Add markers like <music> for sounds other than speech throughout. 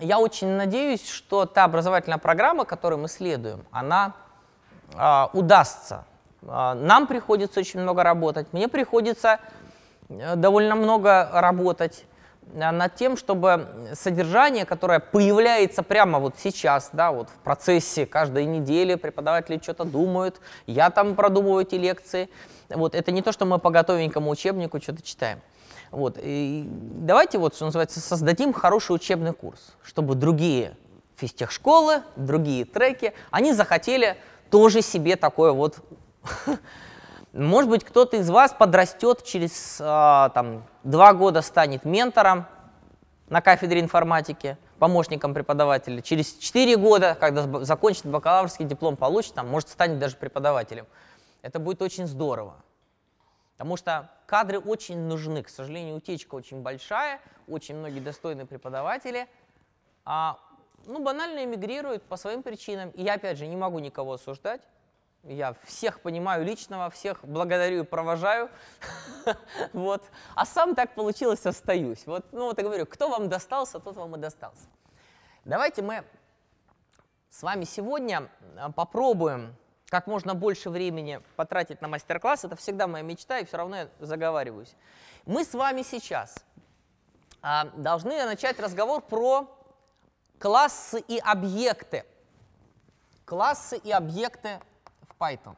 Я очень надеюсь, что та образовательная программа, которую мы следуем, она э, удастся. А, нам приходится очень много работать, мне приходится э, довольно много работать а, над тем, чтобы содержание, которое появляется прямо вот сейчас, да, вот в процессе каждой недели, преподаватели что-то думают, я там продумываю эти лекции, вот это не то, что мы по готовенькому учебнику что-то читаем. Вот. И давайте вот, что называется, создадим хороший учебный курс, чтобы другие физтехшколы, другие треки, они захотели тоже себе такое вот... <laughs> Может быть, кто-то из вас подрастет, через а, там, два года станет ментором на кафедре информатики, помощником преподавателя. Через четыре года, когда закончит бакалаврский диплом, получит, там, может, станет даже преподавателем. Это будет очень здорово. Потому что Кадры очень нужны. К сожалению, утечка очень большая, очень многие достойные преподаватели. А, ну, банально эмигрируют по своим причинам. И я, опять же, не могу никого осуждать. Я всех понимаю личного, всех благодарю и провожаю. <laughs> вот. А сам так получилось, остаюсь. Вот, ну, вот я говорю, кто вам достался, тот вам и достался. Давайте мы с вами сегодня а, попробуем как можно больше времени потратить на мастер-класс, это всегда моя мечта, и все равно я заговариваюсь. Мы с вами сейчас а, должны начать разговор про классы и объекты. Классы и объекты в Python.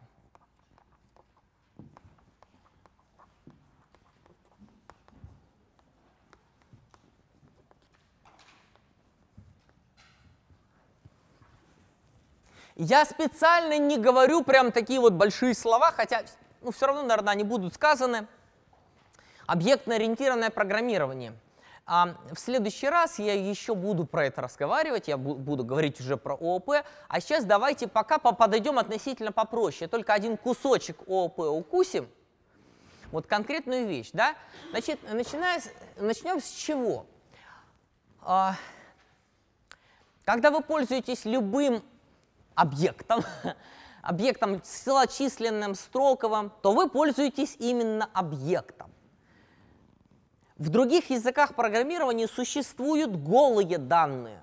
Я специально не говорю прям такие вот большие слова, хотя ну, все равно, наверное, они будут сказаны. Объектно-ориентированное программирование. А в следующий раз я еще буду про это разговаривать, я буду говорить уже про ООП. А сейчас давайте пока подойдем относительно попроще. Только один кусочек ООП укусим. Вот конкретную вещь, да? Значит, начиная с, начнем с чего? А, когда вы пользуетесь любым объектом, <laughs> объектом целочисленным, строковым, то вы пользуетесь именно объектом. В других языках программирования существуют голые данные.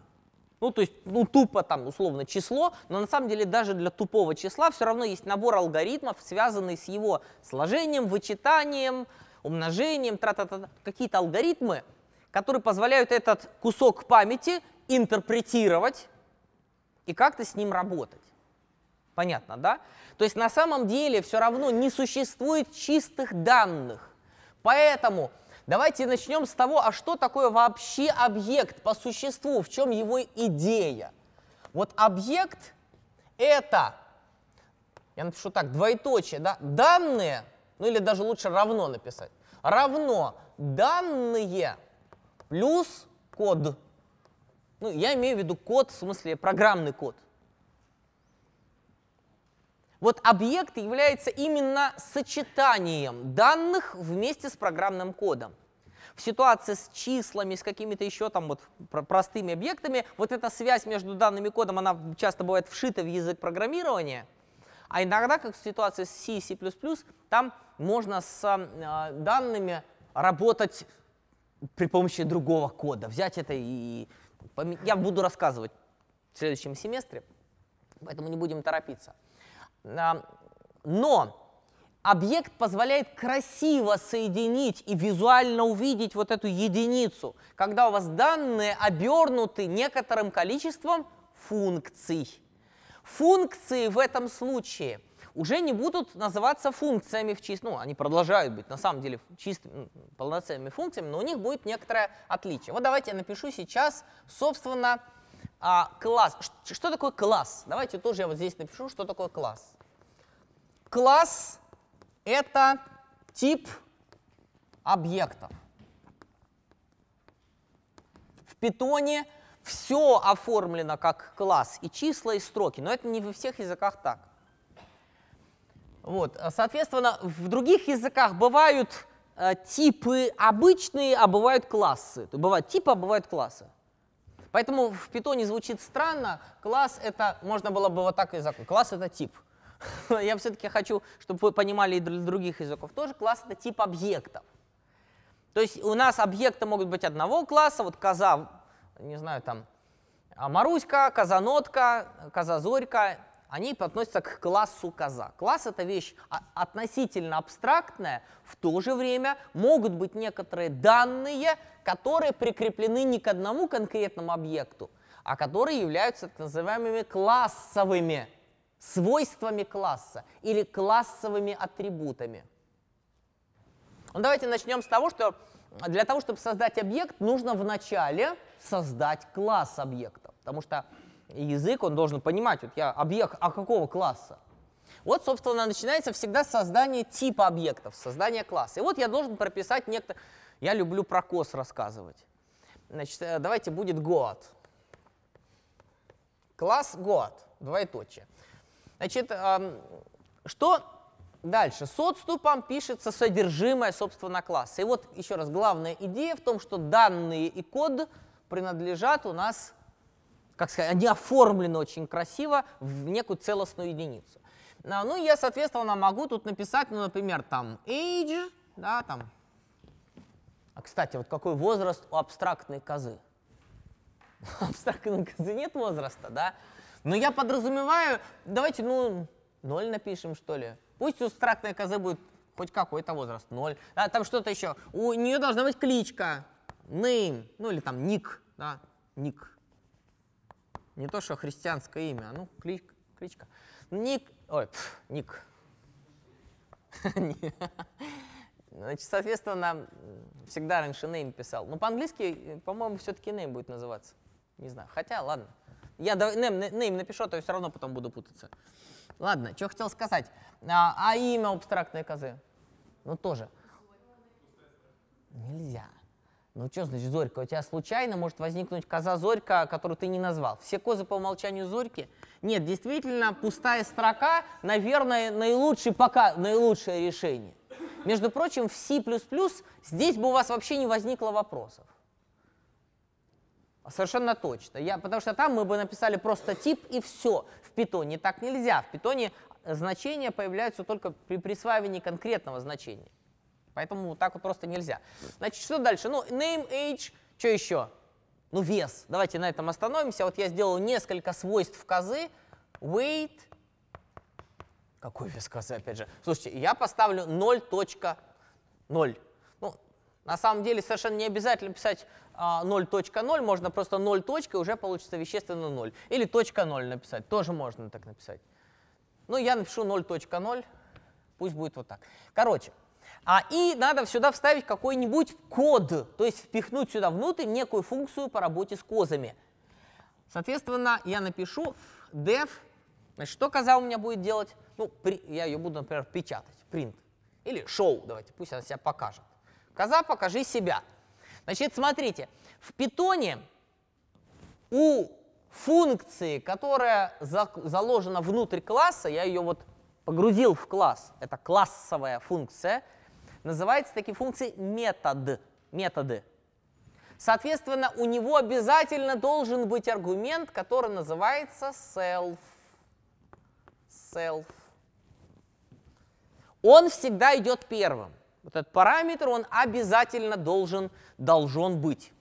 Ну, то есть, ну, тупо там, условно, число, но на самом деле даже для тупого числа все равно есть набор алгоритмов, связанный с его сложением, вычитанием, умножением, какие-то алгоритмы, которые позволяют этот кусок памяти интерпретировать и как-то с ним работать. Понятно, да? То есть на самом деле все равно не существует чистых данных. Поэтому давайте начнем с того, а что такое вообще объект по существу, в чем его идея. Вот объект это, я напишу так, двоеточие, да, данные, ну или даже лучше равно написать, равно данные плюс код. Ну, я имею в виду код, в смысле программный код. Вот объект является именно сочетанием данных вместе с программным кодом. В ситуации с числами, с какими-то еще там вот простыми объектами, вот эта связь между данными кодом, она часто бывает вшита в язык программирования, а иногда, как в ситуации с C и C++, там можно с э, данными работать при помощи другого кода, взять это и я буду рассказывать в следующем семестре, поэтому не будем торопиться. А, но объект позволяет красиво соединить и визуально увидеть вот эту единицу, когда у вас данные обернуты некоторым количеством функций. Функции в этом случае – уже не будут называться функциями в чистом, ну, они продолжают быть на самом деле чистыми, полноценными функциями, но у них будет некоторое отличие. Вот давайте я напишу сейчас, собственно, а, класс. что такое класс? Давайте тоже я вот здесь напишу, что такое класс. Класс — это тип объектов. В питоне все оформлено как класс, и числа, и строки, но это не во всех языках так. Вот. А, соответственно, в других языках бывают э, типы обычные, а бывают классы. бывают типы, а бывают классы. Поэтому в питоне звучит странно. Класс это, можно было бы вот так и закончить. Класс это тип. <laughs> Я все-таки хочу, чтобы вы понимали и для других языков тоже. Класс это тип объектов. То есть у нас объекты могут быть одного класса, вот коза, не знаю, там, а Маруська, козанотка, козазорька они относятся к классу коза. Класс – это вещь относительно абстрактная, в то же время могут быть некоторые данные, которые прикреплены не к одному конкретному объекту, а которые являются так называемыми классовыми, свойствами класса или классовыми атрибутами. Ну, давайте начнем с того, что для того, чтобы создать объект, нужно вначале создать класс объекта, потому что и язык он должен понимать, вот я объект, а какого класса? Вот, собственно, начинается всегда создание типа объектов, создание класса. И вот я должен прописать некто... Я люблю про кос рассказывать. Значит, э, давайте будет год Класс Goat, двоеточие. Значит, что дальше? С отступом пишется содержимое, собственно, класса. И вот еще раз, главная идея в том, что данные и код принадлежат у нас как сказать, они оформлены очень красиво в некую целостную единицу. Ну, я, соответственно, могу тут написать, ну, например, там age, да, там. А, кстати, вот какой возраст у абстрактной козы? У <laughs> абстрактной козы нет возраста, да? Но я подразумеваю, давайте, ну, ноль напишем, что ли. Пусть у абстрактной козы будет хоть какой-то возраст, ноль. А там что-то еще. У нее должна быть кличка, name, ну или там ник, да, ник не то что христианское имя, а ну клик, кличка. Ник, ой, пф, ник. <laughs> Значит, соответственно, всегда раньше name писал. Но ну, по-английски, по-моему, все-таки name будет называться. Не знаю. Хотя, ладно. Я name, name напишу, а то я все равно потом буду путаться. Ладно, что хотел сказать. А, а имя абстрактной козы? Ну, тоже. Нельзя. Ну что значит зорька? У тебя случайно может возникнуть коза зорька, которую ты не назвал. Все козы по умолчанию зорьки? Нет, действительно, пустая строка, наверное, наилучший пока, наилучшее решение. Между прочим, в C++ здесь бы у вас вообще не возникло вопросов. Совершенно точно. Я, потому что там мы бы написали просто тип и все. В питоне так нельзя. В питоне значения появляются только при присваивании конкретного значения. Поэтому так вот просто нельзя. Значит, что дальше? Ну, name, age, что еще? Ну, вес. Давайте на этом остановимся. Вот я сделал несколько свойств козы. Weight. Какой вес козы, опять же? Слушайте, я поставлю 0.0. Ну, на самом деле совершенно не обязательно писать 0.0, а, можно просто 0. и уже получится вещественно 0. Или .0 написать, тоже можно так написать. Ну, я напишу 0.0, пусть будет вот так. Короче, а, и надо сюда вставить какой-нибудь код, то есть впихнуть сюда внутрь некую функцию по работе с козами. Соответственно, я напишу def, значит, что коза у меня будет делать? Ну, при, я ее буду, например, печатать, print. Или show, давайте, пусть она себя покажет. Коза, покажи себя. Значит, смотрите, в питоне у функции, которая за, заложена внутрь класса, я ее вот погрузил в класс, это классовая функция – Называются такие функции метод, методы. Соответственно, у него обязательно должен быть аргумент, который называется self. Self. Он всегда идет первым. Вот этот параметр, он обязательно должен, должен быть.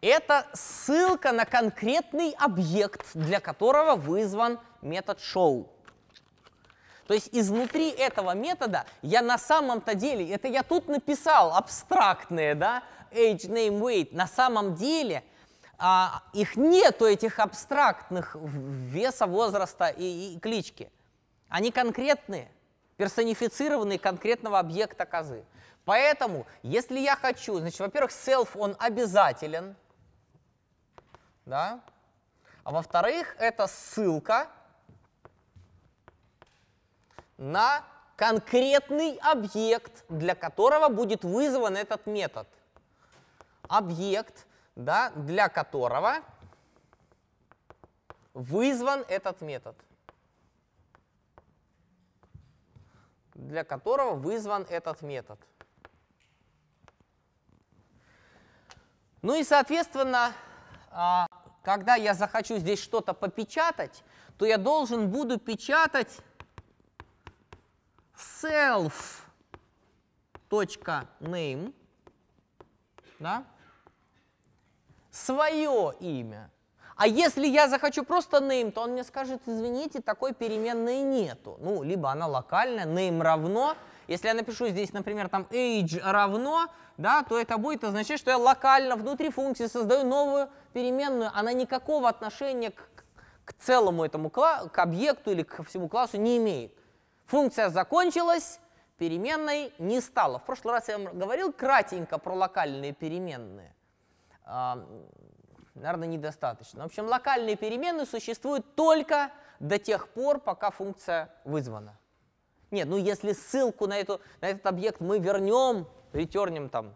Это ссылка на конкретный объект, для которого вызван метод show. То есть изнутри этого метода я на самом-то деле, это я тут написал абстрактные, да, age, name, weight, на самом деле а, их нету, этих абстрактных веса, возраста и, и клички. Они конкретные, персонифицированные конкретного объекта козы. Поэтому, если я хочу, значит, во-первых, self, он обязателен, да, а во-вторых, это ссылка на конкретный объект, для которого будет вызван этот метод. Объект, да, для которого вызван этот метод. Для которого вызван этот метод. Ну и, соответственно, а, когда я захочу здесь что-то попечатать, то я должен буду печатать self.name, да, свое имя. А если я захочу просто name, то он мне скажет, извините, такой переменной нету. Ну, либо она локальная, name равно. Если я напишу здесь, например, там age равно, да, то это будет означать, что я локально внутри функции создаю новую переменную. Она никакого отношения к, к целому этому, к объекту или к всему классу не имеет. Функция закончилась, переменной не стало. В прошлый раз я вам говорил кратенько про локальные переменные. А, наверное, недостаточно. В общем, локальные переменные существуют только до тех пор, пока функция вызвана. Нет, ну если ссылку на, эту, на этот объект мы вернем, ретернем там,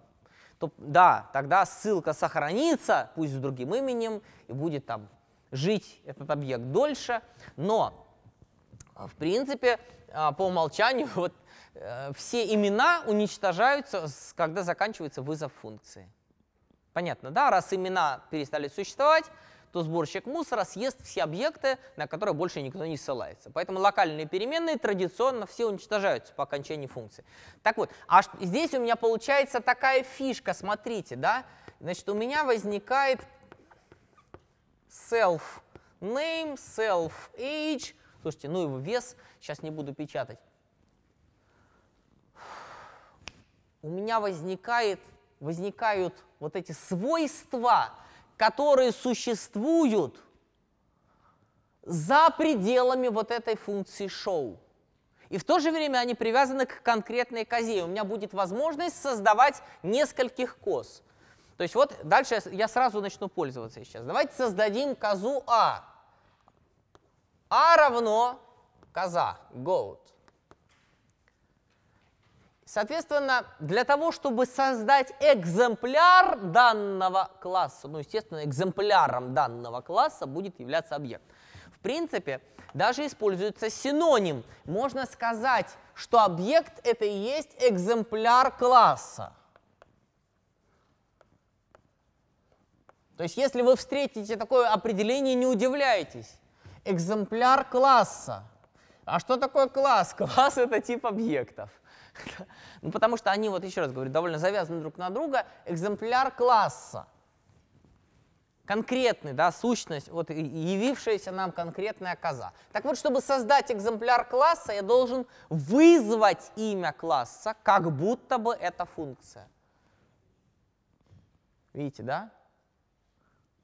то да, тогда ссылка сохранится, пусть с другим именем, и будет там жить этот объект дольше, но а, в принципе, а, по умолчанию <laughs> вот, э, все имена уничтожаются, когда заканчивается вызов функции. Понятно, да? Раз имена перестали существовать, то сборщик мусора съест все объекты, на которые больше никто не ссылается. Поэтому локальные переменные традиционно все уничтожаются по окончании функции. Так вот, а здесь у меня получается такая фишка, смотрите, да? Значит, у меня возникает self name, self age, Слушайте, ну его вес, сейчас не буду печатать. У меня возникает, возникают вот эти свойства, которые существуют за пределами вот этой функции шоу. И в то же время они привязаны к конкретной козе. У меня будет возможность создавать нескольких коз. То есть вот дальше я сразу начну пользоваться сейчас. Давайте создадим козу А. А равно коза, goat. Соответственно, для того, чтобы создать экземпляр данного класса, ну, естественно, экземпляром данного класса будет являться объект. В принципе, даже используется синоним. Можно сказать, что объект — это и есть экземпляр класса. То есть, если вы встретите такое определение, не удивляйтесь экземпляр класса. А что такое класс? <laughs> Класс — это тип объектов. <laughs> Ну, потому что они, вот еще раз говорю, довольно завязаны друг на друга. Экземпляр класса. Конкретный, да, сущность, вот явившаяся нам конкретная коза. Так вот, чтобы создать экземпляр класса, я должен вызвать имя класса, как будто бы это функция. Видите, да?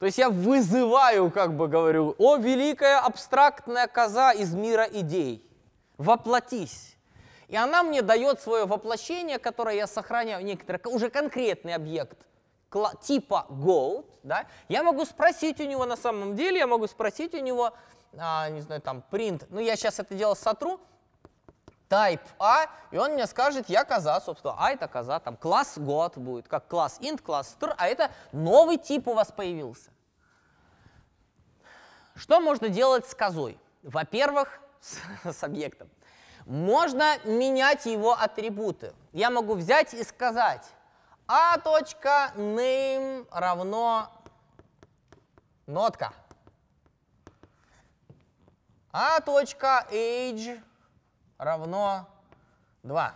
То есть я вызываю, как бы говорю, о, великая абстрактная коза из мира идей, воплотись. И она мне дает свое воплощение, которое я сохраняю, некоторый уже конкретный объект типа gold, да, я могу спросить у него на самом деле, я могу спросить у него, а, не знаю, там, print, ну я сейчас это дело сотру, type А, и он мне скажет, я коза, собственно, а это коза, там класс год будет, как класс int, класс str, а это новый тип у вас появился. Что можно делать с козой? Во-первых, <laughs> с, с объектом. Можно менять его атрибуты. Я могу взять и сказать a.name а равно нотка. a.age а равно 2.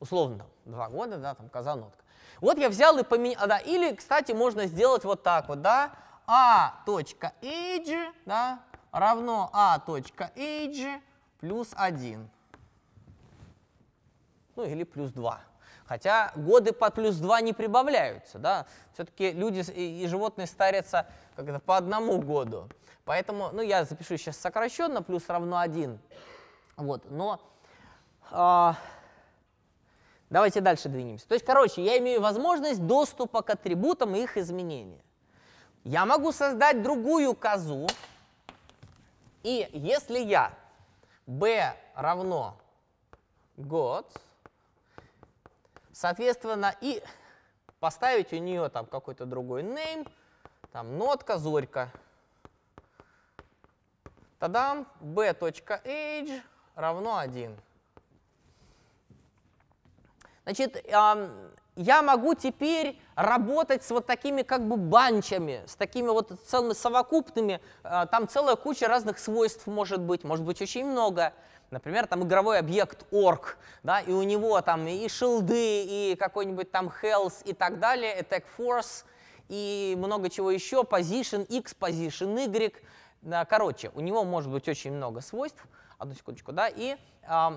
Условно, там, 2 года, да, там казанотка. Вот я взял и поменял, да, или, кстати, можно сделать вот так вот, да, a.age, а да, равно a.age а плюс 1. Ну, или плюс 2. Хотя годы по плюс 2 не прибавляются, да, все-таки люди и, и животные старятся как-то по одному году. Поэтому, ну, я запишу сейчас сокращенно, плюс равно 1 вот, но а, давайте дальше двинемся. То есть, короче, я имею возможность доступа к атрибутам и их изменения. Я могу создать другую козу, и если я b равно год, соответственно, и поставить у нее там какой-то другой name, там нотка, зорька. Тадам, b.age равно 1. Значит, я могу теперь работать с вот такими как бы банчами, с такими вот целыми совокупными. А, там целая куча разных свойств может быть, может быть очень много. Например, там игровой объект орг, да, и у него там и шилды, и какой-нибудь там health и так далее, attack force, и много чего еще, position x, position y. Короче, у него может быть очень много свойств одну секундочку, да, и э,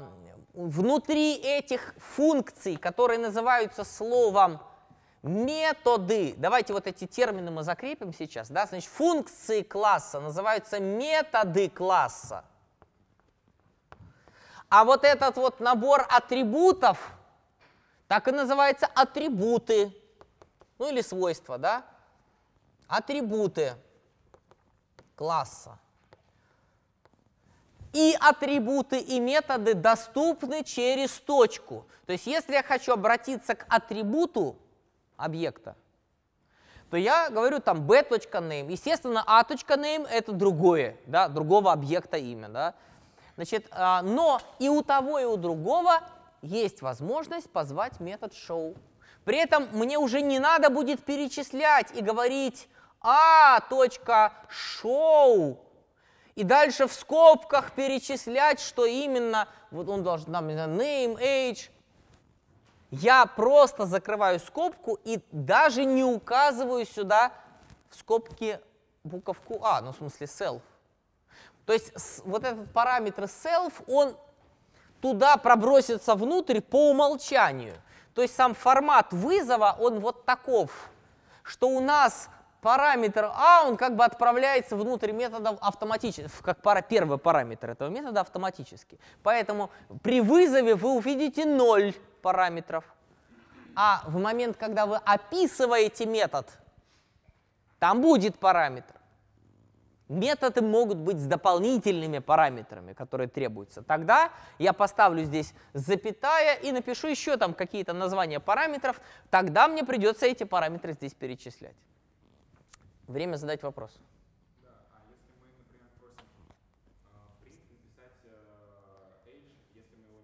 внутри этих функций, которые называются словом методы, давайте вот эти термины мы закрепим сейчас, да, значит, функции класса называются методы класса. А вот этот вот набор атрибутов, так и называется атрибуты, ну или свойства, да, атрибуты класса и атрибуты и методы доступны через точку. То есть если я хочу обратиться к атрибуту объекта, то я говорю там b.name. Естественно, a.name это другое, да, другого объекта имя. Да. Значит, а, но и у того, и у другого есть возможность позвать метод show. При этом мне уже не надо будет перечислять и говорить а.show и дальше в скобках перечислять, что именно, вот он должен, там, name, age. Я просто закрываю скобку и даже не указываю сюда в скобке буковку А, ну, в смысле, self. То есть вот этот параметр self, он туда пробросится внутрь по умолчанию. То есть сам формат вызова, он вот таков, что у нас параметр А, он как бы отправляется внутрь метода автоматически, как пара, первый параметр этого метода автоматически. Поэтому при вызове вы увидите 0 параметров. А в момент, когда вы описываете метод, там будет параметр. Методы могут быть с дополнительными параметрами, которые требуются. Тогда я поставлю здесь запятая и напишу еще там какие-то названия параметров. Тогда мне придется эти параметры здесь перечислять. Время задать вопрос. Да, а если мы, например, просим э, принт написать э, age, если мы его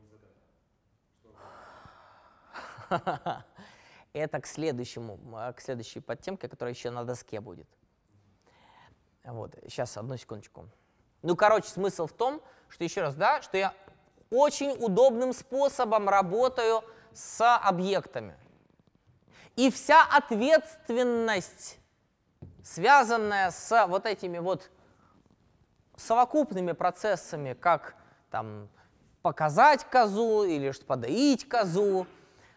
не задали? Что? <laughs> Это к следующему, а, к следующей подтемке, которая еще на доске будет. Вот, сейчас, одну секундочку. Ну, короче, смысл в том, что еще раз, да, что я очень удобным способом работаю с объектами. И вся ответственность связанная с вот этими вот совокупными процессами, как там показать козу или что подоить козу,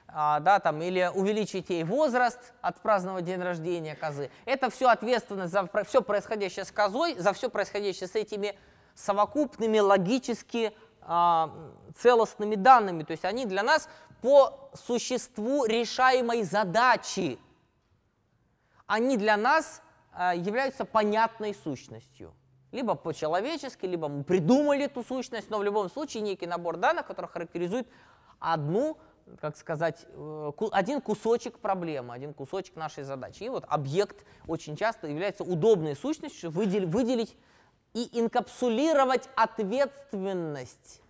а, да, там, или увеличить ей возраст от праздновать день рождения козы. Это все ответственность за все происходящее с козой, за все происходящее с этими совокупными логически а, целостными данными. То есть они для нас по существу решаемой задачи. Они для нас а, являются понятной сущностью. Либо по-человечески, либо мы придумали эту сущность, но в любом случае некий набор данных, который характеризует одну, как сказать, э, один кусочек проблемы, один кусочек нашей задачи. И вот объект очень часто является удобной сущностью, выделить, выделить и инкапсулировать ответственность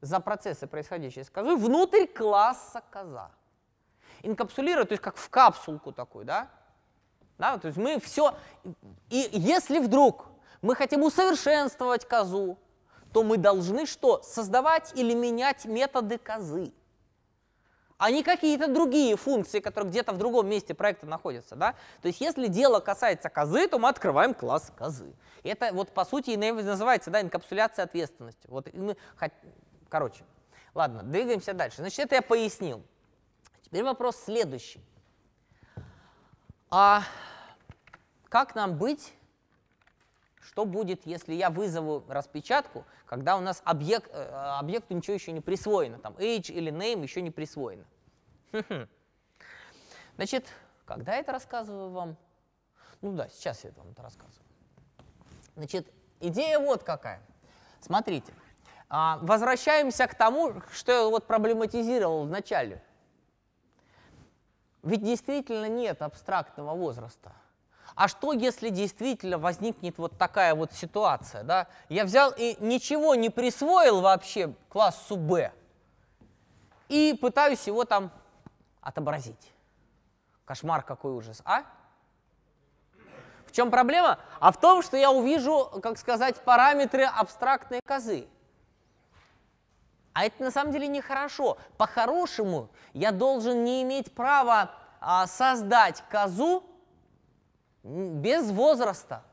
за процессы, происходящие с козой, внутрь класса коза. Инкапсулировать, то есть как в капсулку такую, да? Да? То есть мы все... И если вдруг мы хотим усовершенствовать козу, то мы должны что? Создавать или менять методы козы. А не какие-то другие функции, которые где-то в другом месте проекта находятся. Да? То есть если дело касается козы, то мы открываем класс козы. Это вот по сути и называется да, инкапсуляция ответственности. Вот, мы, короче, ладно, двигаемся дальше. Значит, это я пояснил. Теперь вопрос следующий. А как нам быть? Что будет, если я вызову распечатку, когда у нас объект, э, объекту ничего еще не присвоено? Там age или name еще не присвоено. Значит, когда я это рассказываю вам? Ну да, сейчас я вам это рассказываю. Значит, идея вот какая. Смотрите, а, возвращаемся к тому, что я вот проблематизировал вначале. начале. Ведь действительно нет абстрактного возраста. А что, если действительно возникнет вот такая вот ситуация? Да? Я взял и ничего не присвоил вообще классу Б и пытаюсь его там отобразить. Кошмар какой ужас, а? В чем проблема? А в том, что я увижу, как сказать, параметры абстрактной козы. А это на самом деле нехорошо. По-хорошему я должен не иметь права а, создать козу без возраста.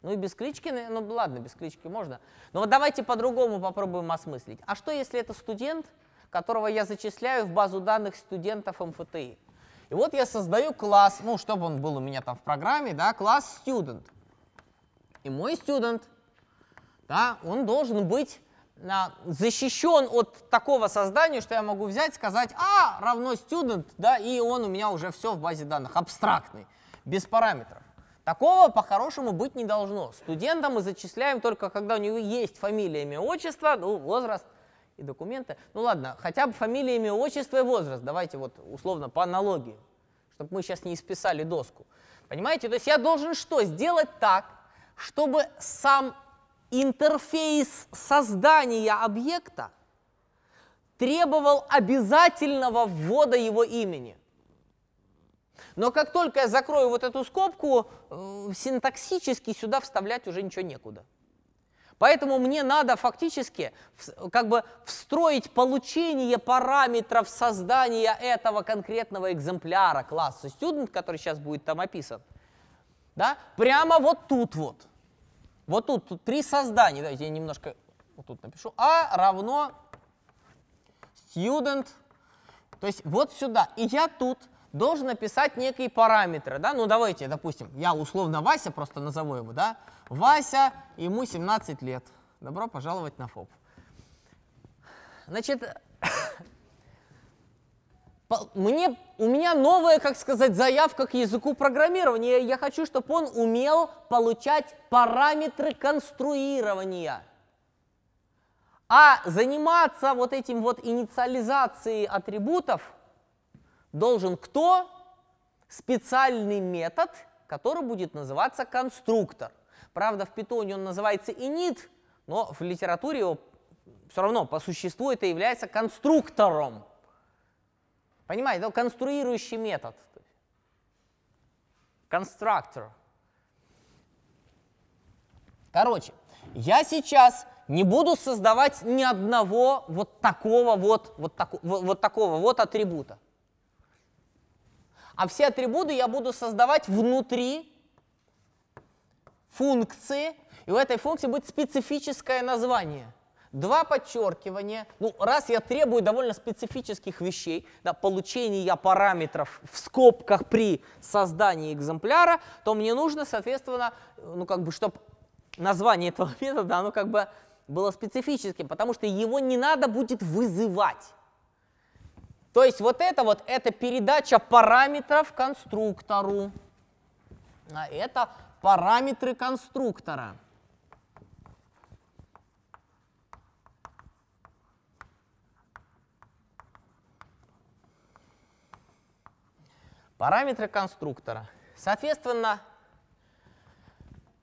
Ну и без клички, ну ладно, без клички можно. Но вот давайте по-другому попробуем осмыслить. А что, если это студент, которого я зачисляю в базу данных студентов МФТИ? И вот я создаю класс, ну, чтобы он был у меня там в программе, да, класс student. И мой student, да, он должен быть защищен от такого создания, что я могу взять, сказать, а, равно student, да, и он у меня уже все в базе данных, абстрактный, без параметров. Такого по-хорошему быть не должно. Студента мы зачисляем только, когда у него есть фамилия, имя, отчество, ну, возраст и документы. Ну ладно, хотя бы фамилия, имя, отчество и возраст. Давайте вот условно по аналогии, чтобы мы сейчас не исписали доску. Понимаете, то есть я должен что? Сделать так, чтобы сам интерфейс создания объекта требовал обязательного ввода его имени. Но как только я закрою вот эту скобку, э, синтаксически сюда вставлять уже ничего некуда. Поэтому мне надо фактически как бы встроить получение параметров создания этого конкретного экземпляра класса student, который сейчас будет там описан, да, прямо вот тут вот. Вот тут, тут при создании, давайте я немножко вот тут напишу, а равно student, то есть вот сюда. И я тут должен написать некие параметры, да, ну давайте, допустим, я условно Вася просто назову его, да, Вася, ему 17 лет, добро пожаловать на ФОП. Значит, мне, у меня новая, как сказать, заявка к языку программирования. Я хочу, чтобы он умел получать параметры конструирования. А заниматься вот этим вот инициализацией атрибутов должен кто? Специальный метод, который будет называться конструктор. Правда, в питоне он называется init, но в литературе его все равно по существу это является конструктором. Понимаете, это ну, конструирующий метод. Конструктор. Короче, я сейчас не буду создавать ни одного вот такого вот, вот, таку, вот, вот такого вот атрибута. А все атрибуты я буду создавать внутри функции, и у этой функции будет специфическое название – Два подчеркивания. Ну, раз я требую довольно специфических вещей, да, получения параметров в скобках при создании экземпляра, то мне нужно, соответственно, ну, как бы, чтобы название этого <laughs> метода, оно как бы было специфическим, потому что его не надо будет вызывать. То есть вот это вот, это передача параметров конструктору. А это параметры конструктора. параметры конструктора. Соответственно,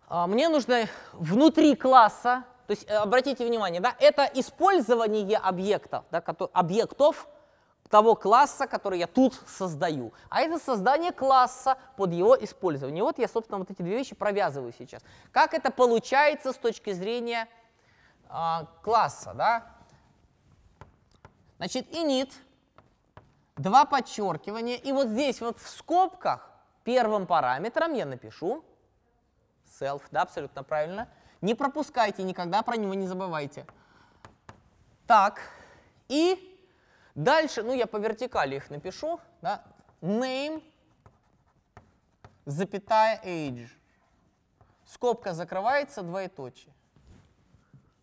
а, мне нужно внутри класса, то есть э, обратите внимание, да, это использование объектов, да, объектов того класса, который я тут создаю. А это создание класса под его использование. вот я, собственно, вот эти две вещи провязываю сейчас. Как это получается с точки зрения э, класса? Да? Значит, init — два подчеркивания. И вот здесь вот в скобках первым параметром я напишу self, да, абсолютно правильно. Не пропускайте никогда, про него не забывайте. Так, и дальше, ну я по вертикали их напишу, да, name, запятая age. Скобка закрывается, двоеточие.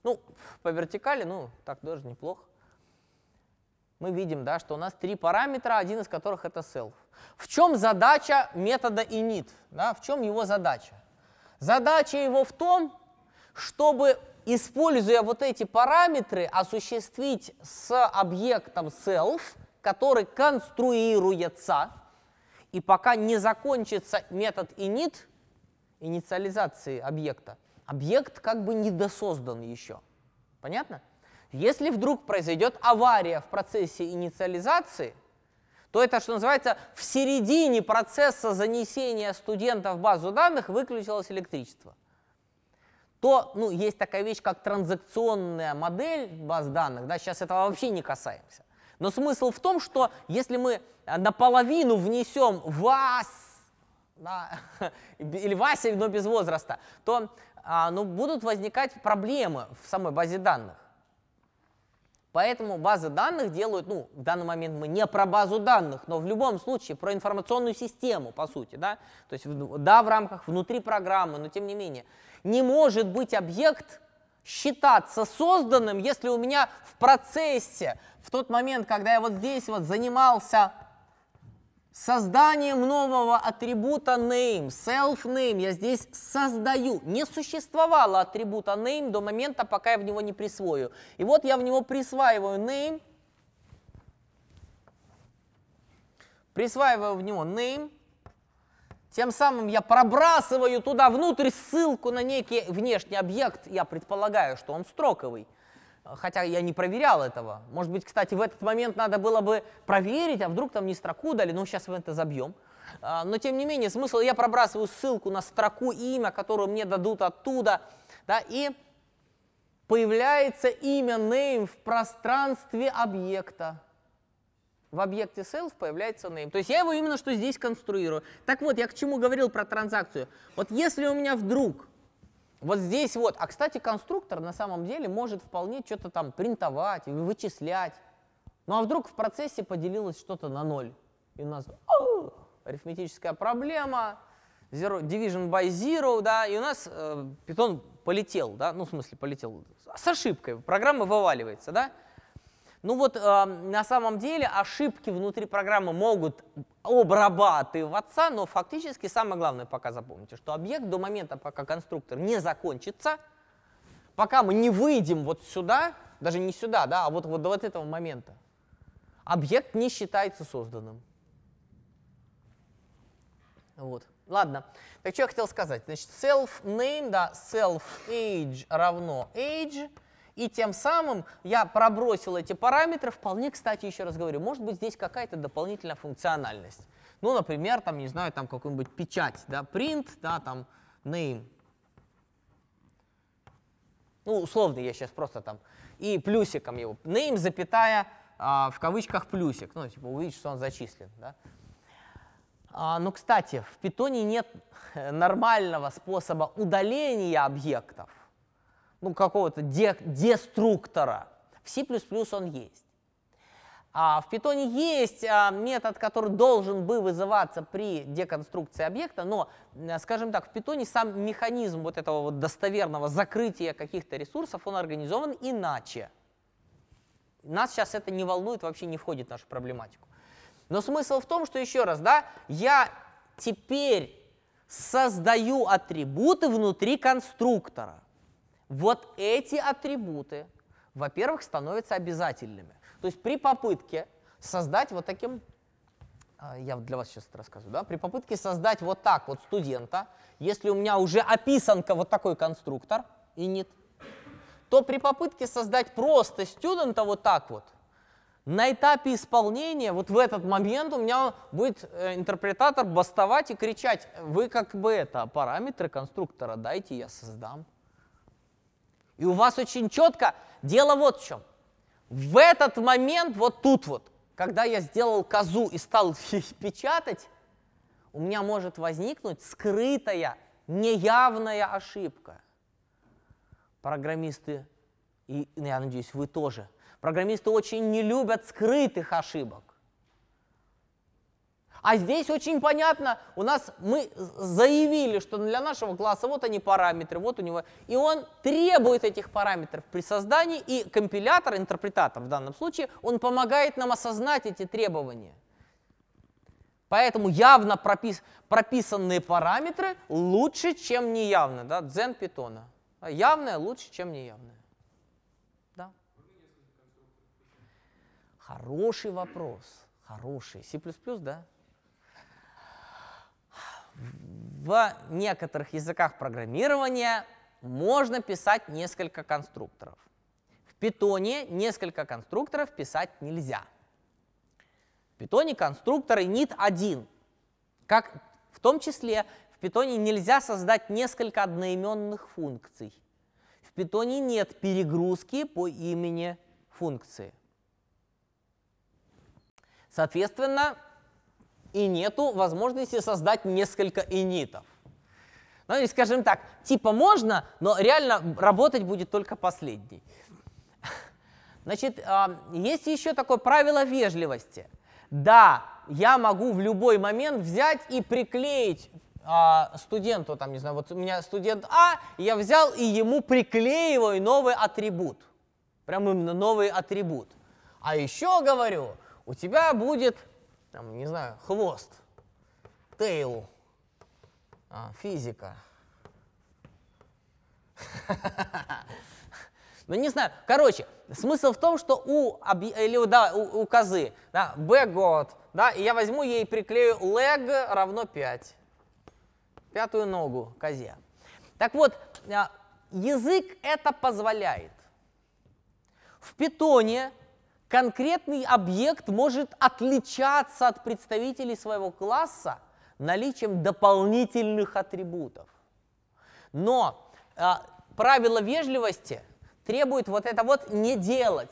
Ну, по вертикали, ну, так тоже неплохо мы видим, да, что у нас три параметра, один из которых это self. В чем задача метода init? Да, в чем его задача? Задача его в том, чтобы, используя вот эти параметры, осуществить с объектом self, который конструируется, и пока не закончится метод init, инициализации объекта, объект как бы недосоздан еще. Понятно? Если вдруг произойдет авария в процессе инициализации, то это, что называется, в середине процесса занесения студента в базу данных выключилось электричество. То ну, есть такая вещь, как транзакционная модель баз данных, да, сейчас этого вообще не касаемся. Но смысл в том, что если мы а, наполовину внесем вас да, <laughs> или Вася, но без возраста, то а, ну, будут возникать проблемы в самой базе данных. Поэтому базы данных делают, ну, в данный момент мы не про базу данных, но в любом случае про информационную систему, по сути, да, то есть, да, в рамках внутри программы, но тем не менее. Не может быть объект считаться созданным, если у меня в процессе, в тот момент, когда я вот здесь вот занимался созданием нового атрибута name, self-name, я здесь создаю. Не существовало атрибута name до момента, пока я в него не присвою. И вот я в него присваиваю name, присваиваю в него name, тем самым я пробрасываю туда внутрь ссылку на некий внешний объект, я предполагаю, что он строковый. Хотя я не проверял этого. Может быть, кстати, в этот момент надо было бы проверить, а вдруг там не строку дали, ну сейчас мы это забьем. А, но тем не менее, смысл, я пробрасываю ссылку на строку имя, которую мне дадут оттуда, да, и появляется имя name в пространстве объекта. В объекте self появляется name. То есть я его именно что здесь конструирую. Так вот, я к чему говорил про транзакцию. Вот если у меня вдруг вот здесь вот. А, кстати, конструктор на самом деле может вполне что-то там принтовать, вычислять. Ну а вдруг в процессе поделилось что-то на ноль? И у нас о, арифметическая проблема, zero, division by zero, да, и у нас э, Python полетел, да, ну в смысле полетел с ошибкой, программа вываливается, да. Ну вот э, на самом деле ошибки внутри программы могут обрабатываться, но фактически самое главное пока запомните, что объект до момента, пока конструктор не закончится, пока мы не выйдем вот сюда, даже не сюда, да, а вот, вот до вот этого момента, объект не считается созданным. Вот. Ладно. Так что я хотел сказать? Значит, self name, да, self age равно age. И тем самым я пробросил эти параметры. Вполне, кстати, еще раз говорю, может быть здесь какая-то дополнительная функциональность. Ну, например, там, не знаю, там какую-нибудь печать, да, print, да, там name. Ну, условно я сейчас просто там. И плюсиком его. Name, запятая, а, в кавычках плюсик. Ну, типа увидеть, что он зачислен, да. А, ну, кстати, в питоне нет <laughs> нормального способа удаления объектов ну, какого-то де- деструктора. В C++ он есть. А в Python есть а, метод, который должен бы вызываться при деконструкции объекта, но, э, скажем так, в Python сам механизм вот этого вот достоверного закрытия каких-то ресурсов, он организован иначе. Нас сейчас это не волнует, вообще не входит в нашу проблематику. Но смысл в том, что еще раз, да, я теперь создаю атрибуты внутри конструктора. Вот эти атрибуты, во-первых, становятся обязательными. То есть при попытке создать вот таким, а, я для вас сейчас это рассказываю, да, при попытке создать вот так вот студента, если у меня уже описанка вот такой конструктор, и нет, то при попытке создать просто студента вот так вот, на этапе исполнения, вот в этот момент у меня будет э, интерпретатор бастовать и кричать, вы как бы это, параметры конструктора дайте, я создам. И у вас очень четко дело вот в чем. В этот момент, вот тут вот, когда я сделал козу и стал <laughs> печатать, у меня может возникнуть скрытая, неявная ошибка. Программисты, и ну, я надеюсь, вы тоже, программисты очень не любят скрытых ошибок. А здесь очень понятно, у нас мы заявили, что для нашего класса вот они параметры, вот у него. И он требует этих параметров при создании, и компилятор, интерпретатор в данном случае, он помогает нам осознать эти требования. Поэтому явно пропис, прописанные параметры лучше, чем неявно. Да? Дзен питона. А явное лучше, чем неявное. Да? Хороший вопрос. Хороший. C++, да? В некоторых языках программирования можно писать несколько конструкторов. В питоне несколько конструкторов писать нельзя. В питоне конструкторы нет один. Как в том числе в питоне нельзя создать несколько одноименных функций. В питоне нет перегрузки по имени функции. Соответственно, и нету возможности создать несколько инитов. Ну и скажем так, типа можно, но реально работать будет только последний. Значит, а, есть еще такое правило вежливости. Да, я могу в любой момент взять и приклеить а, студенту, там, не знаю, вот у меня студент А, я взял и ему приклеиваю новый атрибут. Прям именно новый атрибут. А еще говорю, у тебя будет там, не знаю, хвост, тейл, а, физика. <laughs> Ну, не знаю. Короче, смысл в том, что у, или, да, у, у козы, да, b год, да, и я возьму ей приклею leg равно 5. Пятую ногу козе. Так вот, а, язык это позволяет. В питоне конкретный объект может отличаться от представителей своего класса наличием дополнительных атрибутов. Но э, правило вежливости требует вот это вот не делать.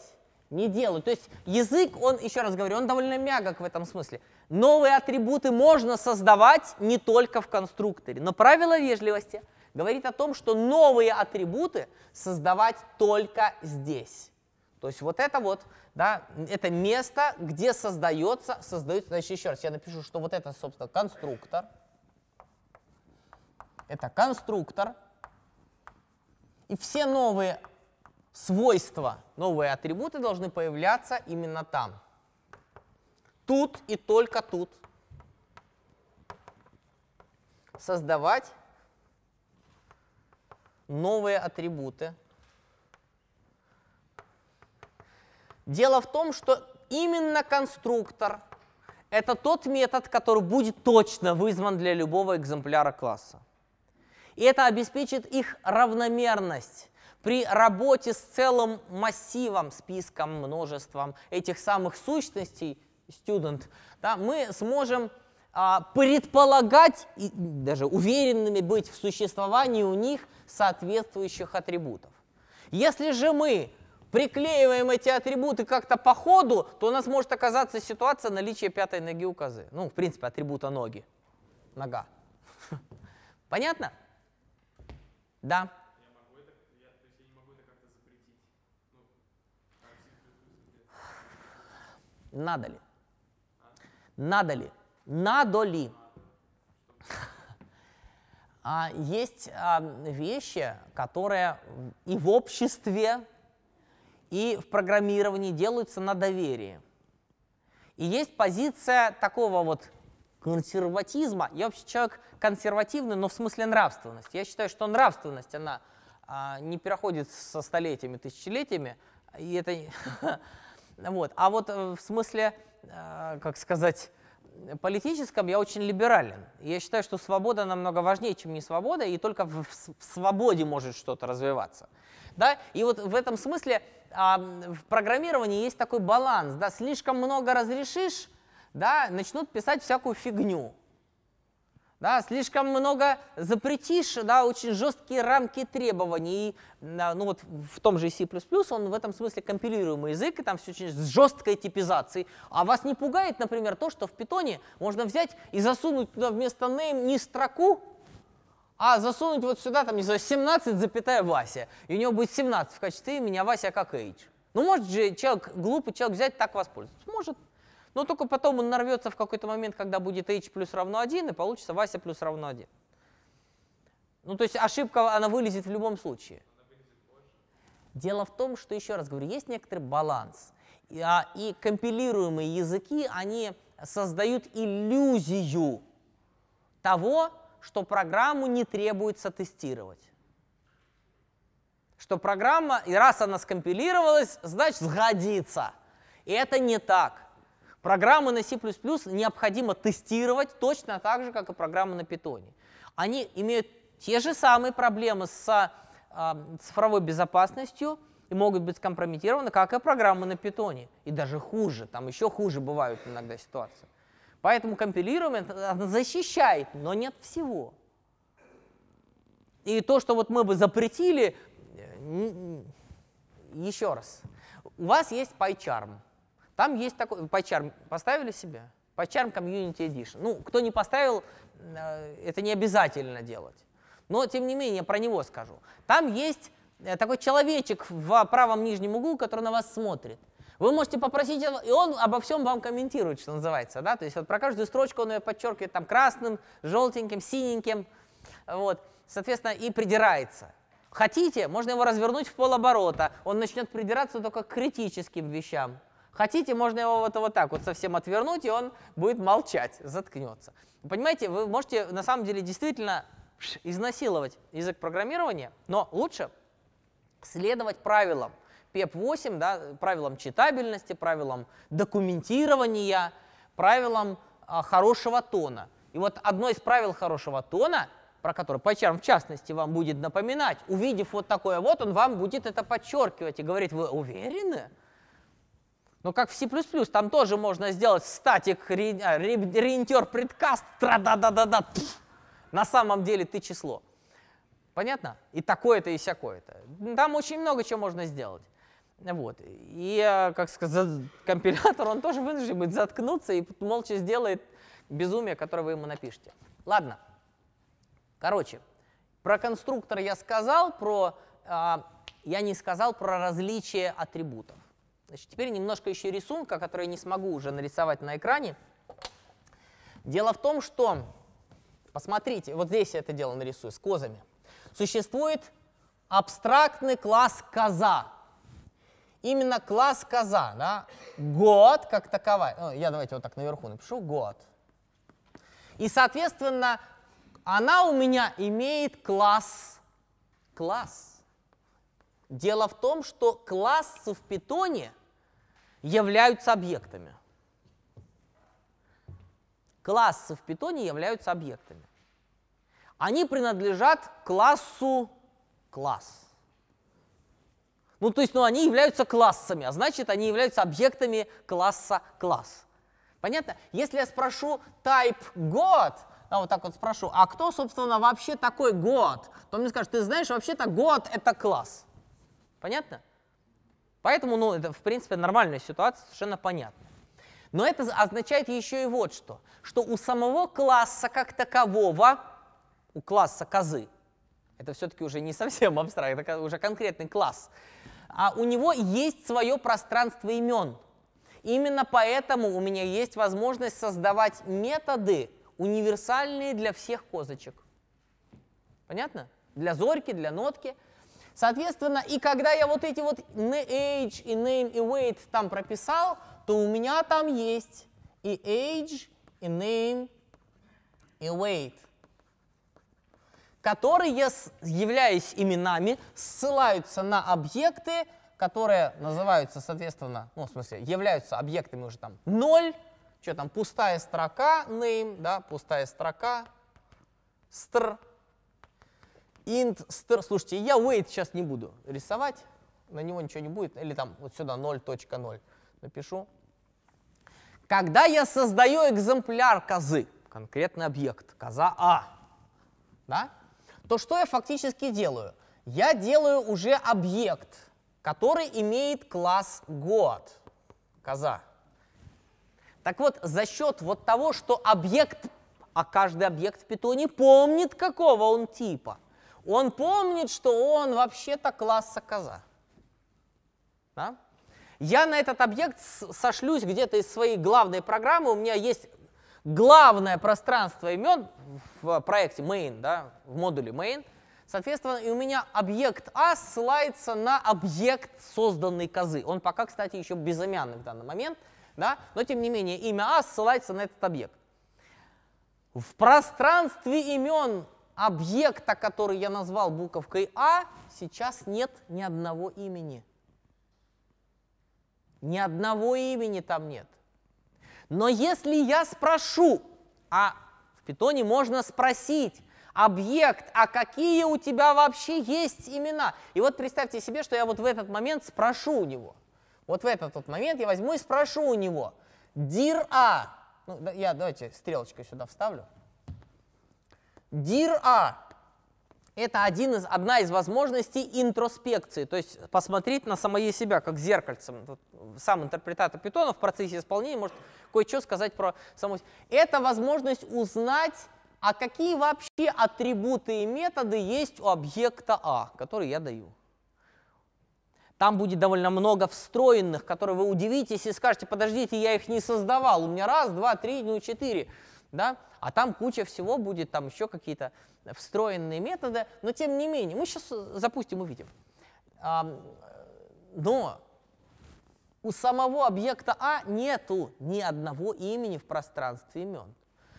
Не делать. То есть язык, он, еще раз говорю, он довольно мягок в этом смысле. Новые атрибуты можно создавать не только в конструкторе. Но правило вежливости говорит о том, что новые атрибуты создавать только здесь. То есть вот это вот да? Это место, где создается, создается, значит, еще раз, я напишу, что вот это, собственно, конструктор. Это конструктор. И все новые свойства, новые атрибуты должны появляться именно там. Тут и только тут. Создавать новые атрибуты. Дело в том, что именно конструктор — это тот метод, который будет точно вызван для любого экземпляра класса. И это обеспечит их равномерность при работе с целым массивом, списком, множеством этих самых сущностей, student, да, мы сможем а, предполагать и даже уверенными быть в существовании у них соответствующих атрибутов. Если же мы приклеиваем эти атрибуты как-то по ходу, то у нас может оказаться ситуация наличия пятой ноги у козы. Ну, в принципе, атрибута ноги. Нога. <laughs> Понятно? Да. Надо ли? Надо ли? Надо ли? <laughs> А, есть а, вещи, которые и в обществе и в программировании делаются на доверии. И есть позиция такого вот консерватизма. Я вообще человек консервативный, но в смысле нравственность. Я считаю, что нравственность, она а, не переходит со столетиями, тысячелетиями. И это... <laughs> Вот. А вот э, в смысле, э, как сказать, политическом я очень либерален. Я считаю, что свобода намного важнее, чем не свобода, и только в, в свободе может что-то развиваться. Да? И вот в этом смысле а, в программировании есть такой баланс. Да? Слишком много разрешишь, да, начнут писать всякую фигню. Да, слишком много запретишь, да, очень жесткие рамки требований. И, ну вот в том же C++ он в этом смысле компилируемый язык, и там все очень с жесткой типизацией. А вас не пугает, например, то, что в питоне можно взять и засунуть туда вместо name не строку, а засунуть вот сюда, там, не знаю, 17, запятая Вася. И у него будет 17 в качестве имени, а Вася как age. Ну, может же человек, глупый человек взять так воспользоваться? Может, но только потом он нарвется в какой-то момент, когда будет h плюс равно 1, и получится Вася плюс равно 1. Ну, то есть ошибка, она вылезет в любом случае. Дело в том, что, еще раз говорю, есть некоторый баланс. И, а, и компилируемые языки, они создают иллюзию того, что программу не требуется тестировать. Что программа, и раз она скомпилировалась, значит, сгодится. И это не так. Программы на C++ необходимо тестировать точно так же, как и программы на Python. Они имеют те же самые проблемы с э, цифровой безопасностью и могут быть скомпрометированы, как и программы на Python. И даже хуже, там еще хуже бывают иногда ситуации. Поэтому компилируемое защищает, но нет всего. И то, что вот мы бы запретили, э, еще раз. У вас есть PyCharm. Там есть такой, PyCharm поставили себе? PyCharm Community Edition. Ну, кто не поставил, э, это не обязательно делать. Но, тем не менее, про него скажу. Там есть э, такой человечек в а, правом нижнем углу, который на вас смотрит. Вы можете попросить, его, и он обо всем вам комментирует, что называется, да, то есть вот про каждую строчку он ее подчеркивает там красным, желтеньким, синеньким, вот, соответственно, и придирается. Хотите, можно его развернуть в полоборота, он начнет придираться только к критическим вещам, Хотите, можно его вот, вот так вот совсем отвернуть, и он будет молчать, заткнется. Понимаете, вы можете на самом деле действительно изнасиловать язык программирования, но лучше следовать правилам. PEP-8, да, правилам читабельности, правилам документирования, правилам а, хорошего тона. И вот одно из правил хорошего тона, про которое PyCharm в частности вам будет напоминать, увидев вот такое вот, он вам будет это подчеркивать и говорить, вы уверены? Но ну, как в C++, там тоже можно сделать статик, ре, а, реинтер предкаст, тра-да-да-да-да. На самом деле ты число. Понятно? И такое-то, и всякое-то. Там очень много чего можно сделать. Вот. И, э, как сказать, компилятор, он тоже вынужден будет заткнуться и молча сделает безумие, которое вы ему напишете. Ладно. Короче, про конструктор я сказал, про... Э, я не сказал про различие атрибутов. Значит, теперь немножко еще рисунка, который не смогу уже нарисовать на экране. Дело в том, что, посмотрите, вот здесь я это дело нарисую с козами. Существует абстрактный класс коза. Именно класс коза, да? год как таковая. Ну, я давайте вот так наверху напишу год. И, соответственно, она у меня имеет класс. Класс. Дело в том, что классы в питоне – являются объектами. Классы в питоне являются объектами. Они принадлежат классу класс. Ну, то есть, ну, они являются классами, а значит, они являются объектами класса класс. Понятно? Если я спрошу type год, да, вот так вот спрошу, а кто, собственно, вообще такой год? То мне скажут, ты знаешь, вообще-то год это класс. Понятно? Поэтому, ну, это, в принципе, нормальная ситуация, совершенно понятно. Но это означает еще и вот что, что у самого класса как такового, у класса козы, это все-таки уже не совсем абстрактно, это уже конкретный класс, а у него есть свое пространство имен. Именно поэтому у меня есть возможность создавать методы, универсальные для всех козочек. Понятно? Для зорьки, для нотки – Соответственно, и когда я вот эти вот age и name и weight там прописал, то у меня там есть и age, и name, и weight, которые, являясь именами, ссылаются на объекты, которые называются, соответственно, ну, в смысле, являются объектами уже там 0, что там, пустая строка, name, да, пустая строка, str, int star, слушайте, я wait сейчас не буду рисовать, на него ничего не будет, или там вот сюда 0.0 напишу. Когда я создаю экземпляр козы, конкретный объект, коза А, да, то что я фактически делаю? Я делаю уже объект, который имеет класс год, коза. Так вот, за счет вот того, что объект, а каждый объект в питоне помнит, какого он типа – он помнит, что он вообще-то класса коза. Да? Я на этот объект сошлюсь где-то из своей главной программы. У меня есть главное пространство имен в проекте main, да, в модуле main. Соответственно, и у меня объект А ссылается на объект созданной козы. Он пока, кстати, еще безымянный в данный момент, да? но тем не менее имя А ссылается на этот объект. В пространстве имен объекта, который я назвал буковкой А, сейчас нет ни одного имени. Ни одного имени там нет. Но если я спрошу, а в питоне можно спросить, объект, а какие у тебя вообще есть имена? И вот представьте себе, что я вот в этот момент спрошу у него. Вот в этот вот момент я возьму и спрошу у него. Дир А. Ну, я давайте стрелочкой сюда вставлю dir – это один из, одна из возможностей интроспекции, то есть посмотреть на самое себя, как зеркальцем. Э, сам интерпретатор Питона в процессе исполнения может кое-что сказать про саму себя. Это возможность узнать, а какие вообще атрибуты и методы есть у объекта А, который я даю. Там будет довольно много встроенных, которые вы удивитесь и скажете, подождите, я их не создавал. У меня раз, два, три, ну, четыре да, а там куча всего будет, там еще какие-то встроенные методы, но тем не менее, мы сейчас э, запустим, увидим. Но у самого объекта А нету ни одного имени в пространстве имен.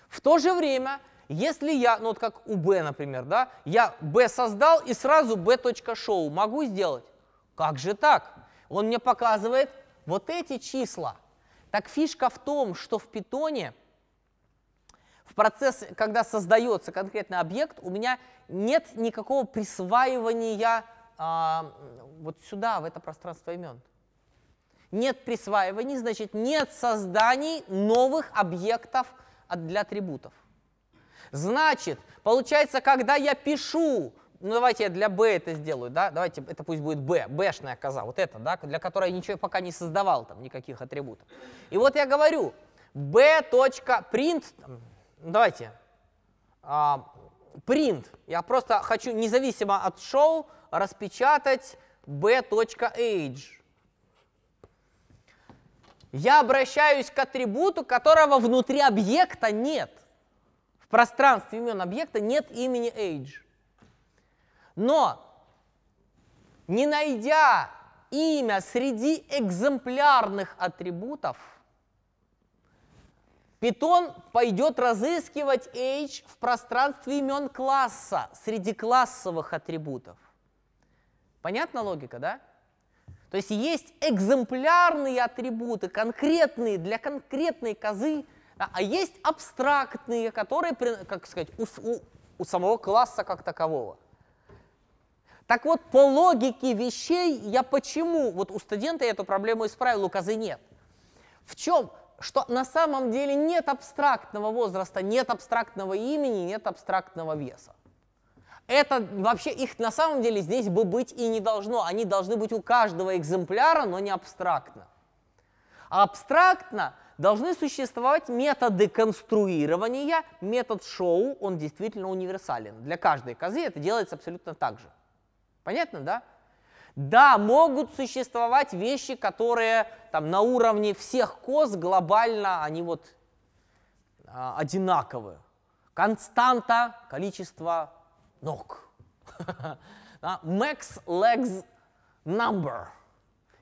В то же время, если я, ну вот как у Б, например, да, я Б создал и сразу B.show могу сделать? Как же так? Он мне показывает вот эти числа. Так фишка в том, что в питоне – в процесс, когда создается конкретный объект, у меня нет никакого присваивания а, вот сюда, в это пространство имен. Нет присваиваний, значит, нет созданий новых объектов для атрибутов. Значит, получается, когда я пишу, ну давайте я для b это сделаю, да, давайте это пусть будет b, b-шная коза, вот это, да, для которой я ничего пока не создавал там никаких атрибутов. И вот я говорю, b.print, Давайте. А, print. Я просто хочу независимо от show распечатать b.age. Я обращаюсь к атрибуту, которого внутри объекта нет. В пространстве имен объекта нет имени age. Но, не найдя имя среди экземплярных атрибутов, Питон пойдет разыскивать h в пространстве имен класса среди классовых атрибутов. Понятна логика, да? То есть есть экземплярные атрибуты, конкретные для конкретной козы, а есть абстрактные, которые, как сказать, у, у, у самого класса как такового. Так вот, по логике вещей я почему, вот у студента я эту проблему исправил, у козы нет. В чем? что на самом деле нет абстрактного возраста, нет абстрактного имени, нет абстрактного веса. Это вообще их на самом деле здесь бы быть и не должно. Они должны быть у каждого экземпляра, но не абстрактно. А абстрактно должны существовать методы конструирования, метод шоу, он действительно универсален. Для каждой козы это делается абсолютно так же. Понятно, да? Да, могут существовать вещи, которые там на уровне всех коз глобально, они вот а, одинаковы. Константа количество ног. <laughs> Max legs number.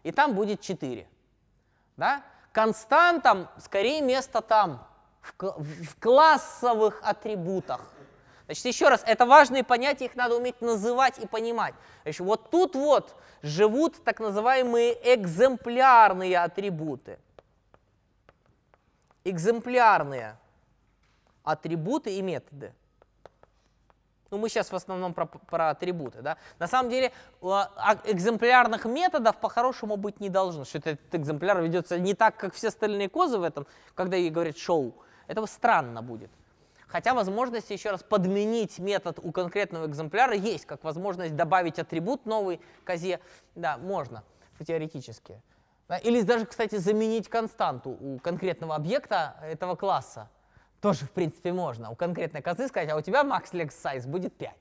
И там будет 4. Да? Константам скорее место там, в, в классовых атрибутах. Значит, еще раз, это важные понятия, их надо уметь называть и понимать. Значит, вот тут вот живут так называемые экземплярные атрибуты. Экземплярные атрибуты и методы. Ну, мы сейчас в основном про, про атрибуты, да. На самом деле э, а, экземплярных методов по-хорошему быть не должно, что этот экземпляр ведется не так, как все остальные козы в этом, когда ей говорят шоу. Это странно будет. Хотя возможность, еще раз, подменить метод у конкретного экземпляра есть, как возможность добавить атрибут новый козе. Да, можно, теоретически. Или даже, кстати, заменить константу у конкретного объекта этого класса. Тоже, в принципе, можно. У конкретной козы сказать, а у тебя max lex size будет 5.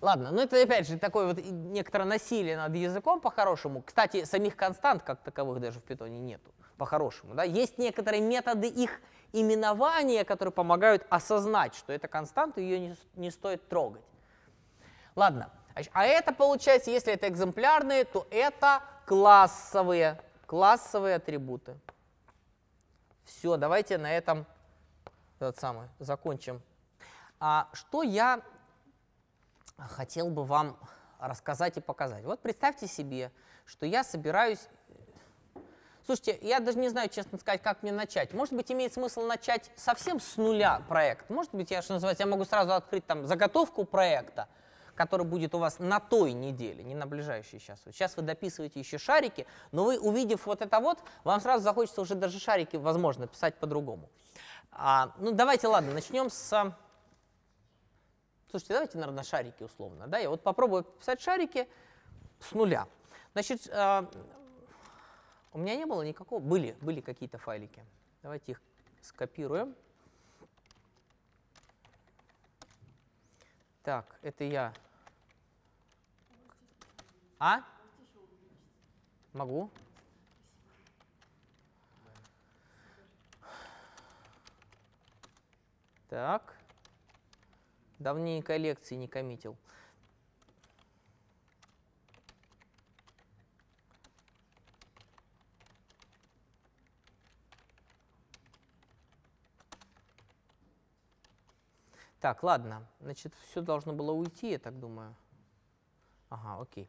Ладно, ну это опять же такое вот некоторое насилие над языком по-хорошему. Кстати, самих констант как таковых даже в питоне нету по-хорошему. Да? Есть некоторые методы их именования, которые помогают осознать, что это константа, ее не, не стоит трогать. Ладно, а это получается, если это экземплярные, то это классовые, классовые атрибуты. Все, давайте на этом этот самый, закончим. А что я хотел бы вам рассказать и показать? Вот представьте себе, что я собираюсь Слушайте, я даже не знаю, честно сказать, как мне начать. Может быть, имеет смысл начать совсем с нуля проект. Может быть, я, что называется, я могу сразу открыть там заготовку проекта, который будет у вас на той неделе, не на ближайшей сейчас. Вот сейчас вы дописываете еще шарики, но вы, увидев вот это вот, вам сразу захочется уже даже шарики, возможно, писать по-другому. А, ну, давайте, ладно, начнем с... А, слушайте, давайте, наверное, шарики условно. Да? Я вот попробую писать шарики с нуля. Значит, а, у меня не было никакого. Были, были какие-то файлики. Давайте их скопируем. Так, это я. А? Могу. Так. Давние коллекции не коммитил. Так, ладно. Значит, все должно было уйти, я так думаю. Ага, окей.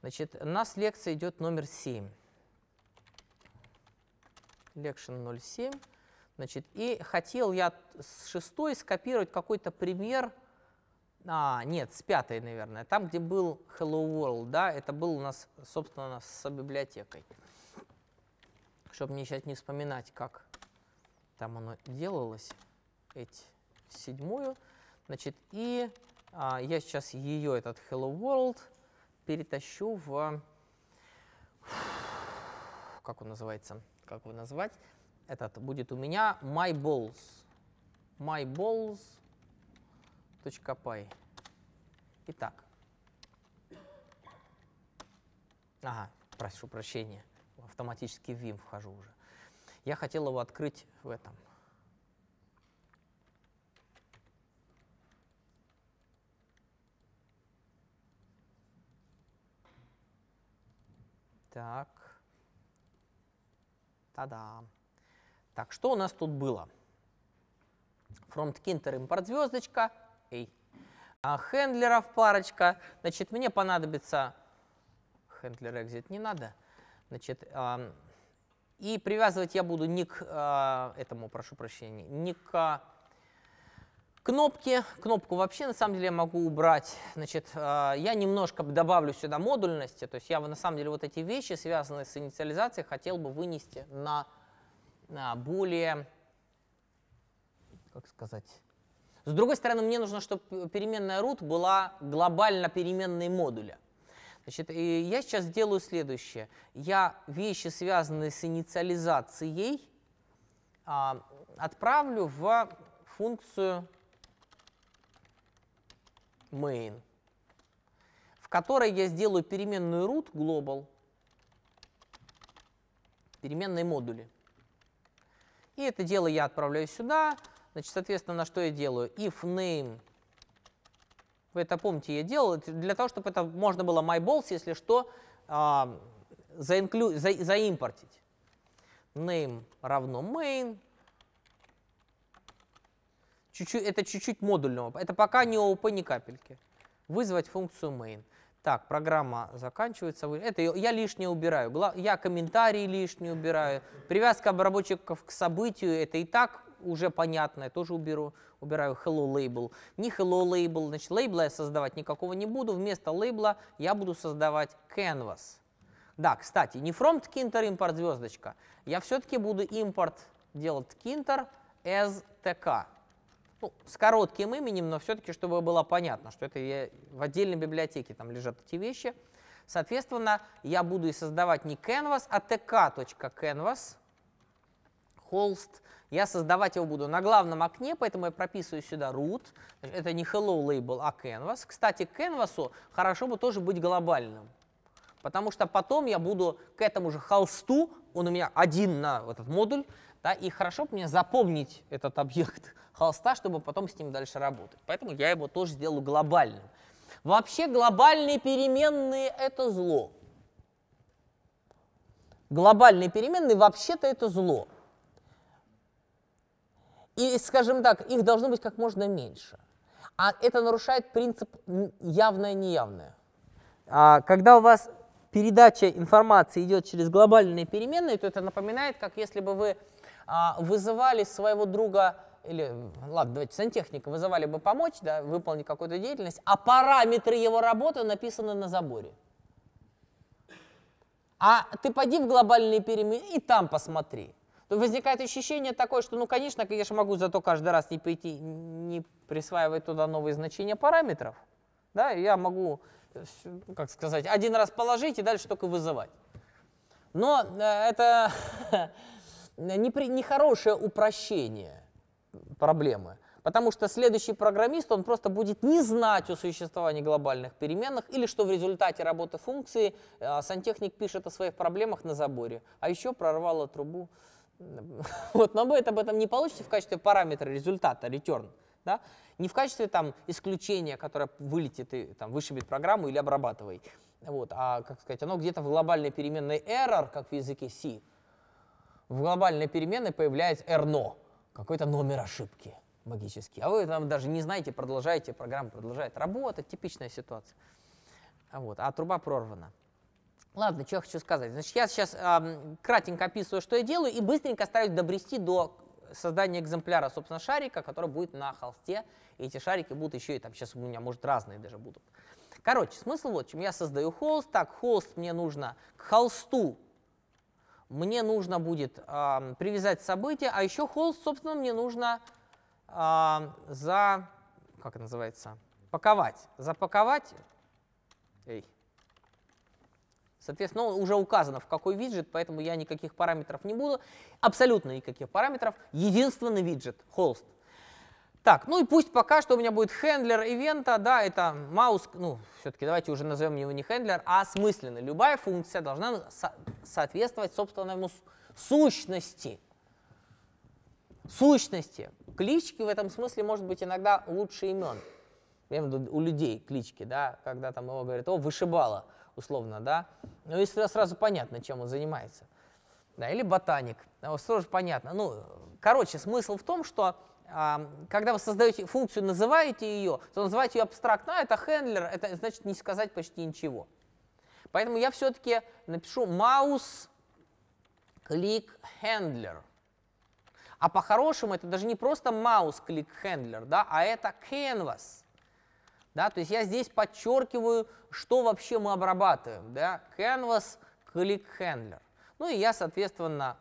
Значит, у нас лекция идет номер 7. Лекшн 07. Значит, и хотел я с шестой скопировать какой-то пример. А, нет, с пятой, наверное. Там, где был Hello World, да, это был у нас, собственно, у нас с библиотекой. Чтобы мне сейчас не вспоминать, как там оно делалось, эти седьмую. Значит, и а, я сейчас ее, этот Hello World, перетащу в... Как он называется? Как его назвать? Этот будет у меня my balls. my py. Итак. Ага, прошу прощения. Автоматически в Vim вхожу уже. Я хотел его открыть в этом, Так. Та-да. Так, что у нас тут было? From Kinter импорт звездочка. Эй. А хендлеров парочка. Значит, мне понадобится... Хендлер Экзит. не надо. Значит, э, и привязывать я буду не к э, этому, прошу прощения, не к Кнопки, кнопку вообще на самом деле я могу убрать. Значит, а, я немножко добавлю сюда модульности, то есть я на самом деле вот эти вещи, связанные с инициализацией, хотел бы вынести на, на более, как сказать, с другой стороны, мне нужно, чтобы переменная root была глобально переменной модуля. Значит, я сейчас сделаю следующее. Я вещи, связанные с инициализацией, а, отправлю в функцию main, в которой я сделаю переменную root global, переменной модули. И это дело я отправляю сюда. Значит, соответственно, на что я делаю? If name, вы это помните, я делал, для того, чтобы это можно было myballs, если что, а, за, заимпортить. Name равно main, Чуть-чуть, это чуть-чуть модульного. Это пока не ООП, ни капельки. Вызвать функцию main. Так, программа заканчивается. Это я лишнее убираю. Я комментарии лишние убираю. Привязка обработчиков к событию. Это и так уже понятно. Я тоже уберу, убираю hello label. Не hello label. Значит, лейбла я создавать никакого не буду. Вместо лейбла я буду создавать canvas. Да, кстати, не from tkinter import звездочка. Я все-таки буду импорт делать tkinter as tk ну, с коротким именем, но все-таки, чтобы было понятно, что это я, в отдельной библиотеке там лежат эти вещи. Соответственно, я буду и создавать не canvas, а tk.canvas, холст. Я создавать его буду на главном окне, поэтому я прописываю сюда root. Это не hello label, а canvas. Кстати, к canvas хорошо бы тоже быть глобальным. Потому что потом я буду к этому же холсту, он у меня один на этот модуль, да, и хорошо бы мне запомнить этот объект, холста, чтобы потом с ним дальше работать. Поэтому я его тоже сделаю глобальным. Вообще глобальные переменные – это зло. Глобальные переменные вообще-то это зло. И, скажем так, их должно быть как можно меньше. А это нарушает принцип явное-неявное. А когда у вас передача информации идет через глобальные переменные, то это напоминает, как если бы вы а, вызывали своего друга или, ладно, давайте, сантехника вызывали бы помочь, да, выполнить какую-то деятельность, а параметры его работы написаны на заборе. А ты пойди в глобальные перемены и там посмотри. То возникает ощущение такое, что, ну, конечно, я же могу зато каждый раз не, пойти, не присваивать туда новые значения параметров. Да, я могу, э, ну, как сказать, один раз положить и дальше только вызывать. Но э, это <laughs> нехорошее упрощение – проблемы. Потому что следующий программист, он просто будет не знать о существовании глобальных переменных или что в результате работы функции э, сантехник пишет о своих проблемах на заборе, а еще прорвало трубу. <laughs> Вот, но вы это об этом не получите в качестве параметра результата, return. Да? Не в качестве там, исключения, которое вылетит и там, вышибет программу или обрабатывай. Вот, а, как сказать, оно где-то в глобальной переменной error, как в языке C, в глобальной переменной появляется erno какой-то номер ошибки магический. А вы там даже не знаете, продолжаете, программа продолжает работать, типичная ситуация. А вот, а труба прорвана. Ладно, что я хочу сказать. Значит, я сейчас эм, кратенько описываю, что я делаю, и быстренько стараюсь добрести до создания экземпляра, собственно, шарика, который будет на холсте. И эти шарики будут еще и там сейчас у меня, может, разные даже будут. Короче, смысл вот в чем. Я создаю холст. Так, холст мне нужно к холсту мне нужно будет э, привязать событие, а еще холст, собственно, мне нужно э, за, как это называется, паковать. Запаковать, эй, соответственно, ну, уже указано, в какой виджет, поэтому я никаких параметров не буду, абсолютно никаких параметров. Единственный виджет, холст. Так, ну и пусть пока что у меня будет хендлер ивента, да, это маус, ну, все-таки давайте уже назовем его не хендлер, а осмысленно. Любая функция должна со соответствовать собственному сущности. Сущности. Клички в этом смысле, может быть, иногда лучше имен. Я имею в виду у людей клички, да, когда там его говорят, о, вышибала, условно, да. Ну, если сразу понятно, чем он занимается. Да, или ботаник, сразу же понятно. Ну, короче, смысл в том, что а, когда вы создаете функцию, называете ее, то называете ее абстрактно, а, это хендлер, это значит не сказать почти ничего. Поэтому я все-таки напишу mouse click handler. А по-хорошему это даже не просто mouse click handler, да, а это canvas. Да, то есть я здесь подчеркиваю, что вообще мы обрабатываем. Да? Canvas click handler. Ну и я, соответственно,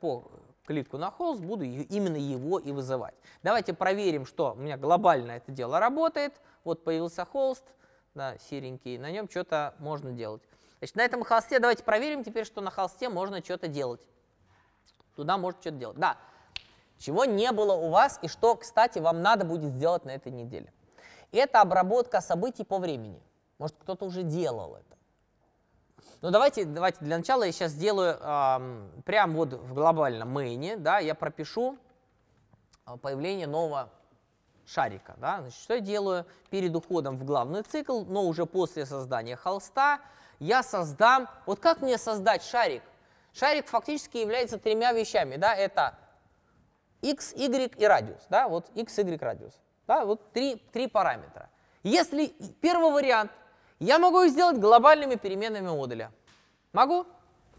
по клетку на холст, буду именно его и вызывать. Давайте проверим, что у меня глобально это дело работает. Вот появился холст, да, серенький, на нем что-то можно делать. Значит, на этом холсте давайте проверим теперь, что на холсте можно что-то делать. Туда можно что-то делать. Да, чего не было у вас и что, кстати, вам надо будет сделать на этой неделе. Это обработка событий по времени. Может, кто-то уже делал это. Но ну, давайте, давайте для начала я сейчас сделаю э, прям вот в глобальном мейне, да, я пропишу а, появление нового шарика. Да? Значит, что я делаю? Перед уходом в главный цикл, но уже после создания холста, я создам... Вот как мне создать шарик? Шарик фактически является тремя вещами. Да? Это x, y и радиус. Да? Вот x, y, радиус. Да? Вот три, три параметра. Если первый вариант я могу их сделать глобальными переменами модуля. Могу?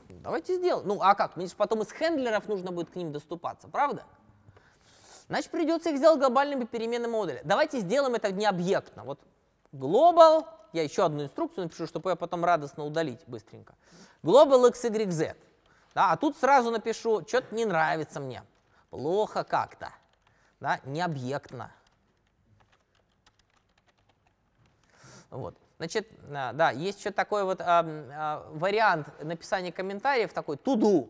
Давайте сделаем. Ну, а как? Мне же потом из хендлеров нужно будет к ним доступаться, правда? Значит, придется их сделать глобальными переменами модуля. Давайте сделаем это необъектно. Вот global, я еще одну инструкцию напишу, чтобы я потом радостно удалить быстренько. Global xyz. Да, а тут сразу напишу, что-то не нравится мне. Плохо как-то. Да, необъектно. Вот. Значит, э, да, есть еще такой вот а, а, вариант написания комментариев, такой туду,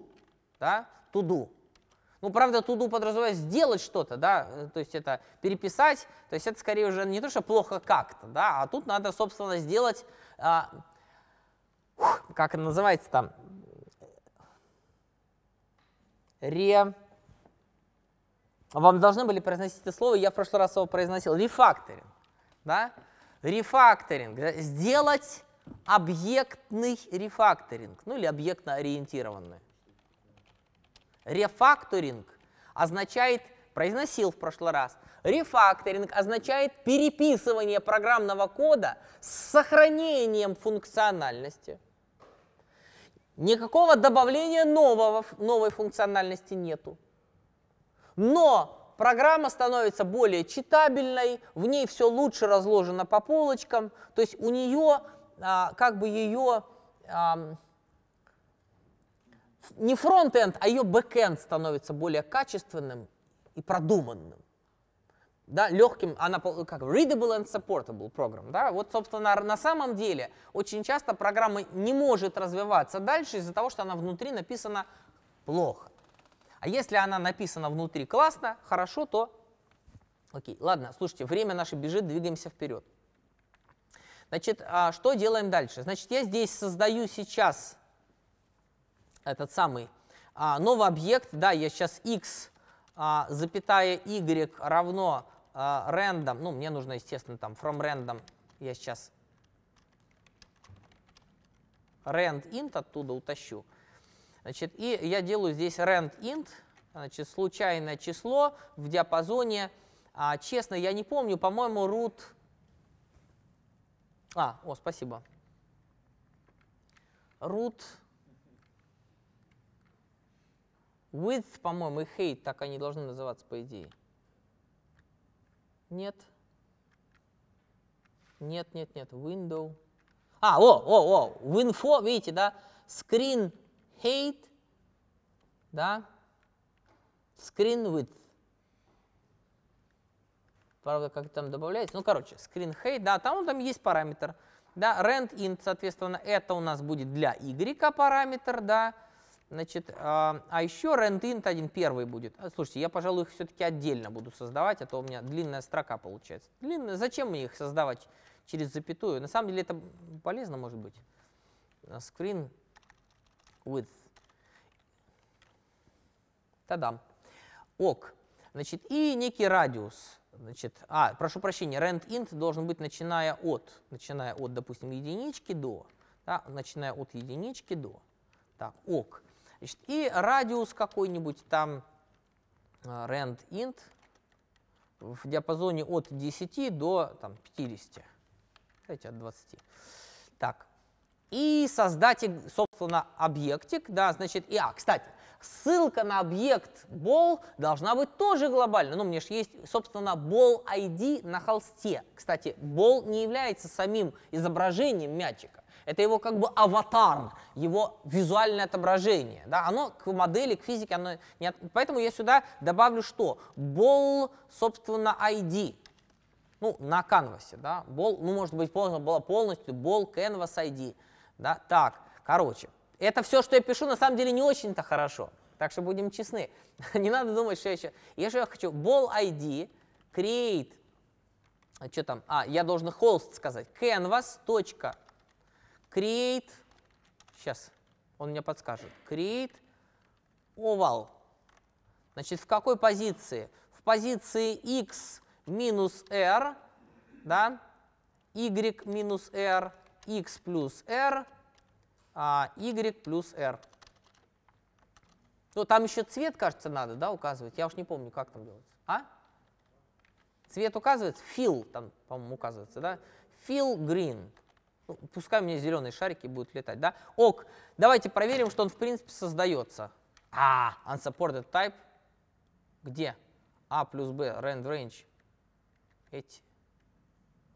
да, туду. Ну, правда, туду подразумевает сделать что-то, да, э, то есть это переписать, то есть это скорее уже не то, что плохо как-то, да, а тут надо, собственно, сделать, а, как это называется там, ре... Вам должны были произносить это слово, я в прошлый раз его произносил, рефакторинг, да, Рефакторинг. Сделать объектный рефакторинг, ну или объектно-ориентированный. Рефакторинг означает, произносил в прошлый раз, рефакторинг означает переписывание программного кода с сохранением функциональности. Никакого добавления нового, новой функциональности нету. Но программа становится более читабельной, в ней все лучше разложено по полочкам, то есть у нее а, как бы ее а, не фронт-энд, а ее бэк-энд становится более качественным и продуманным. Да, легким, она как readable and supportable программ. Да? Вот, собственно, на самом деле очень часто программа не может развиваться дальше из-за того, что она внутри написана плохо. А если она написана внутри классно, хорошо, то окей. Ладно, слушайте, время наше бежит, двигаемся вперед. Значит, а, что делаем дальше? Значит, я здесь создаю сейчас этот самый а, новый объект. Да, я сейчас x, а, запятая y равно random. Ну, мне нужно, естественно, там from random. Я сейчас rand int оттуда утащу. Значит, и я делаю здесь rand int, значит, случайное число в диапазоне. А, честно, я не помню, по-моему, root... А, о, спасибо. Root with, по-моему, и hate, так они должны называться, по идее. Нет. Нет, нет, нет, window. А, о, о, о, winfo, видите, да, screen hate, да, screen width. Правда, как там добавляется. Ну, короче, screen hate, да, там, там есть параметр. Да, rent int, соответственно, это у нас будет для y параметр, да. Значит, э, а еще rent int один первый будет. А, слушайте, я, пожалуй, их все-таки отдельно буду создавать, а то у меня длинная строка получается. Длинная, зачем мне их создавать через запятую? На самом деле это полезно может быть. Screen with. Тадам. Ок. Значит, и некий радиус. Значит, а, прошу прощения, rand int должен быть начиная от, начиная от, допустим, единички до, да, начиная от единички до. Так, ок. Значит, и радиус какой-нибудь там а, rand int в диапазоне от 10 до там, 50. Давайте от 20. Так, и создать, собственно, объектик, да, значит, и, а, кстати, ссылка на объект ball должна быть тоже глобальной. Ну, меня же есть, собственно, ball ID на холсте. Кстати, ball не является самим изображением мячика. Это его как бы аватар, его визуальное отображение. Да? Оно к модели, к физике, оно не от... Поэтому я сюда добавлю что? Ball, собственно, ID. Ну, на канвасе, да, ball, ну, может быть, можно было полностью ball canvas ID. Да? Так, короче, это все, что я пишу, на самом деле не очень-то хорошо. Так что будем честны. <laughs> не надо думать, что я еще... Я же хочу ball ID, create, а что там? А, я должен холст сказать. Canvas. Create. Сейчас, он мне подскажет. Create Овал. Значит, в какой позиции? В позиции x минус r, да, y минус r, x плюс r, а y плюс r. Ну, там еще цвет, кажется, надо да, указывать. Я уж не помню, как там делается. А? Цвет указывается? Fill там, по-моему, указывается, да? Fill green. Ну, пускай у меня зеленые шарики будут летать, да? Ок, давайте проверим, что он, в принципе, создается. А, unsupported type. Где? А плюс Б, rand range. Эти.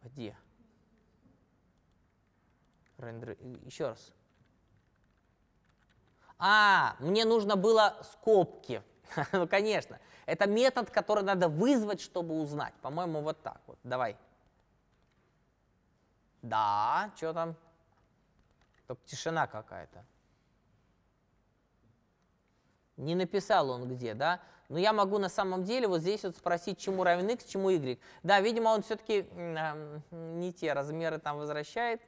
Где? Рендер... Еще раз. А, мне нужно было скобки. <laughs> ну, конечно. Это метод, который надо вызвать, чтобы узнать. По-моему, вот так вот. Давай. Да, что там? Только тишина какая-то. Не написал он где, да? Но я могу на самом деле вот здесь вот спросить, чему равен x, чему y. Да, видимо, он все-таки э, не те размеры там возвращает.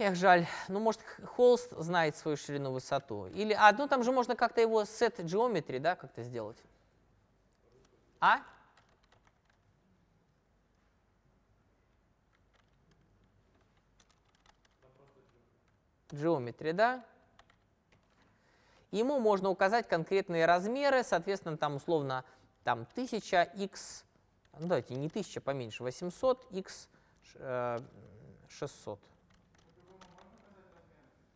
Эх, жаль. Ну, может, холст знает свою ширину, высоту. Или, а, там же можно как-то его сет geometry, да, как-то сделать. А? Geometry, да? Ему можно указать конкретные размеры, соответственно, там условно там 1000 x, ну, давайте не 1000, поменьше, 800 x э, 600.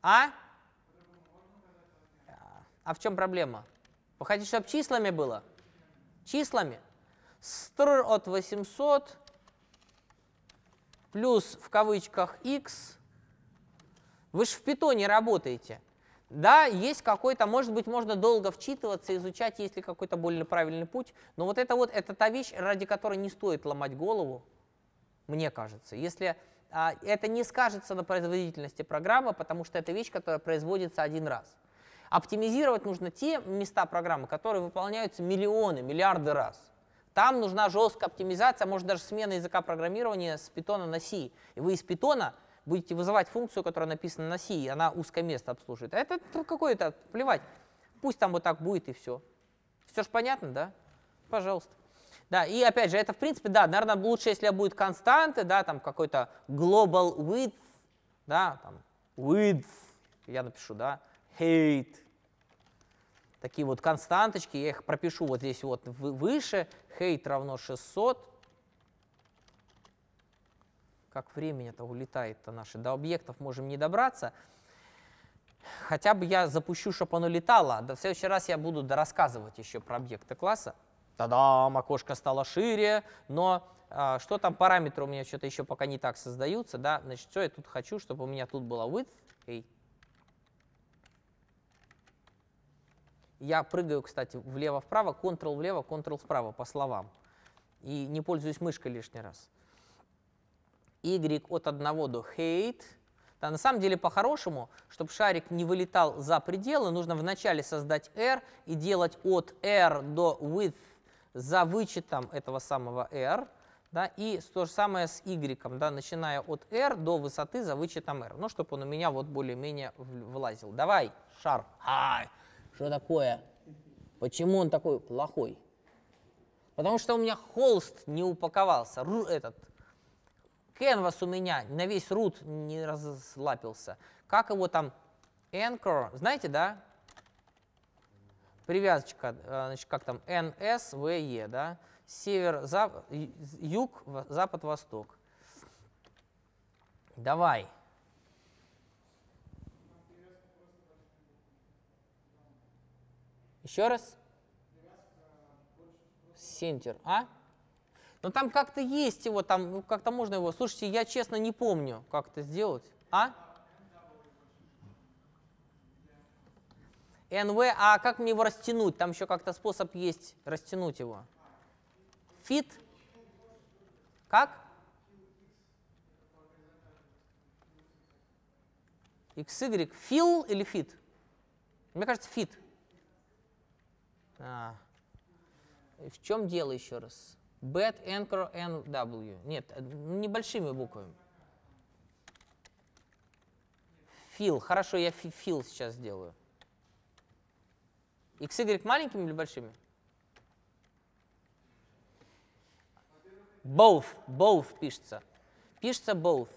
А? а? А в чем проблема? Вы хотите, чтобы числами было? Числами. Стр от 800 плюс в кавычках x. Вы же в питоне работаете. Да, есть какой-то, может быть, можно долго вчитываться, изучать, есть ли какой-то более правильный путь, но вот это вот, это та вещь, ради которой не стоит ломать голову, мне кажется. Если а, это не скажется на производительности программы, потому что это вещь, которая производится один раз. Оптимизировать нужно те места программы, которые выполняются миллионы, миллиарды раз. Там нужна жесткая оптимизация, может даже смена языка программирования с питона на C. И вы из питона будете вызывать функцию, которая написана на C, и она узкое место обслуживает. А это какое-то, плевать. Пусть там вот так будет и все. Все же понятно, да? Пожалуйста. Да, и опять же, это в принципе, да, наверное, лучше, если будет константы, да, там какой-то global width, да, там width, я напишу, да, height, такие вот константочки, я их пропишу вот здесь вот выше, height равно 600, как времени-то улетает-то наши до объектов можем не добраться, хотя бы я запущу, чтобы оно летало, да, в следующий раз я буду рассказывать еще про объекты класса, Та-дам, а, окошко стало шире, но а, что там, параметры у меня что-то еще пока не так создаются, да, значит, все, я тут хочу, чтобы у меня тут было width, Эй, я прыгаю, кстати, влево-вправо, Ctrl влево, Ctrl вправо по словам, и не пользуюсь мышкой лишний раз. Y от 1 до height. да, на самом деле, по-хорошему, чтобы шарик не вылетал за пределы, нужно вначале создать R и делать от R до width за вычетом этого самого r, да, и то же самое с y, да, начиная от r до высоты за вычетом r. Ну, чтобы он у меня вот более-менее влазил. Давай, шар. Ай, что такое? Почему он такой плохой? Потому что у меня холст не упаковался, этот. Canvas у меня на весь root не разлапился. Как его там? Anchor, знаете, да? Привязочка, э, значит, как там, NSVE, да, север, зап, юг, запад, восток. Давай. Еще раз. Сентер, а? Но ну, там как-то есть его, там ну, как-то можно его. Слушайте, я честно не помню, как это сделать. А? NV, а как мне его растянуть? Там еще как-то способ есть растянуть его. Fit. Как? XY. Fill или fit? Мне кажется, fit. А. В чем дело еще раз? Bet anchor NW. Нет, э, ну, небольшими буквами. Fill. Хорошо, я fill сейчас сделаю. X, Y маленькими или большими? Both, both пишется. Пишется both.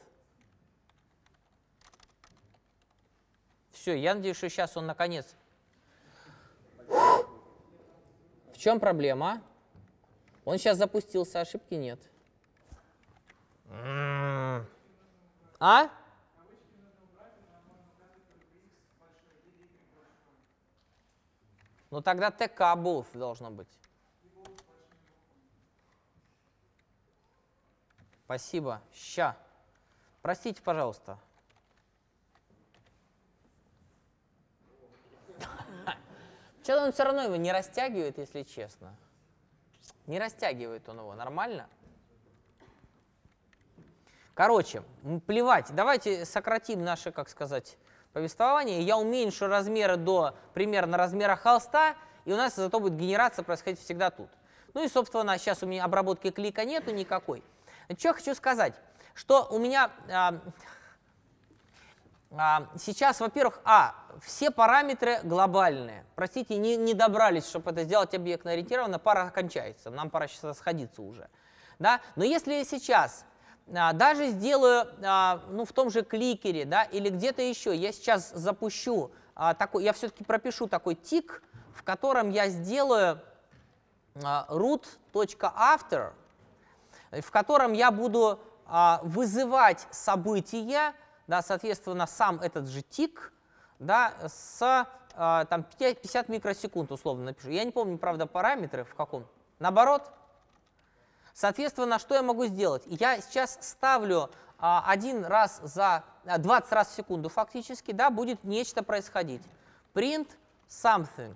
Все, я надеюсь, что сейчас он наконец. В чем проблема? Он сейчас запустился, ошибки нет. А? Ну тогда ТК буф должно быть. Спасибо. Ща. Простите, пожалуйста. Что-то он все равно его не растягивает, если честно. Не растягивает он его. Нормально? Короче, плевать. Давайте сократим наши, как сказать, повествования, я уменьшу размеры до примерно размера холста, и у нас зато будет генерация происходить всегда тут. Ну и, собственно, сейчас у меня обработки клика нету никакой. Что хочу сказать, что у меня а, а, сейчас, во-первых, а, все параметры глобальные. Простите, не, не добрались, чтобы это сделать объектно ориентированно, пара кончается, нам пора сейчас расходиться уже. Да? Но если сейчас а, даже сделаю а, ну, в том же кликере да, или где-то еще, я сейчас запущу, а, такой, я все-таки пропишу такой тик, в котором я сделаю root.after, в котором я буду вызывать события, да, соответственно, сам этот же тик, да, с там, 50 микросекунд условно напишу. Я не помню, правда, параметры в каком. Наоборот, Соответственно, что я могу сделать? Я сейчас ставлю а, один раз за 20 а, раз в секунду фактически, да, будет нечто происходить. Print something.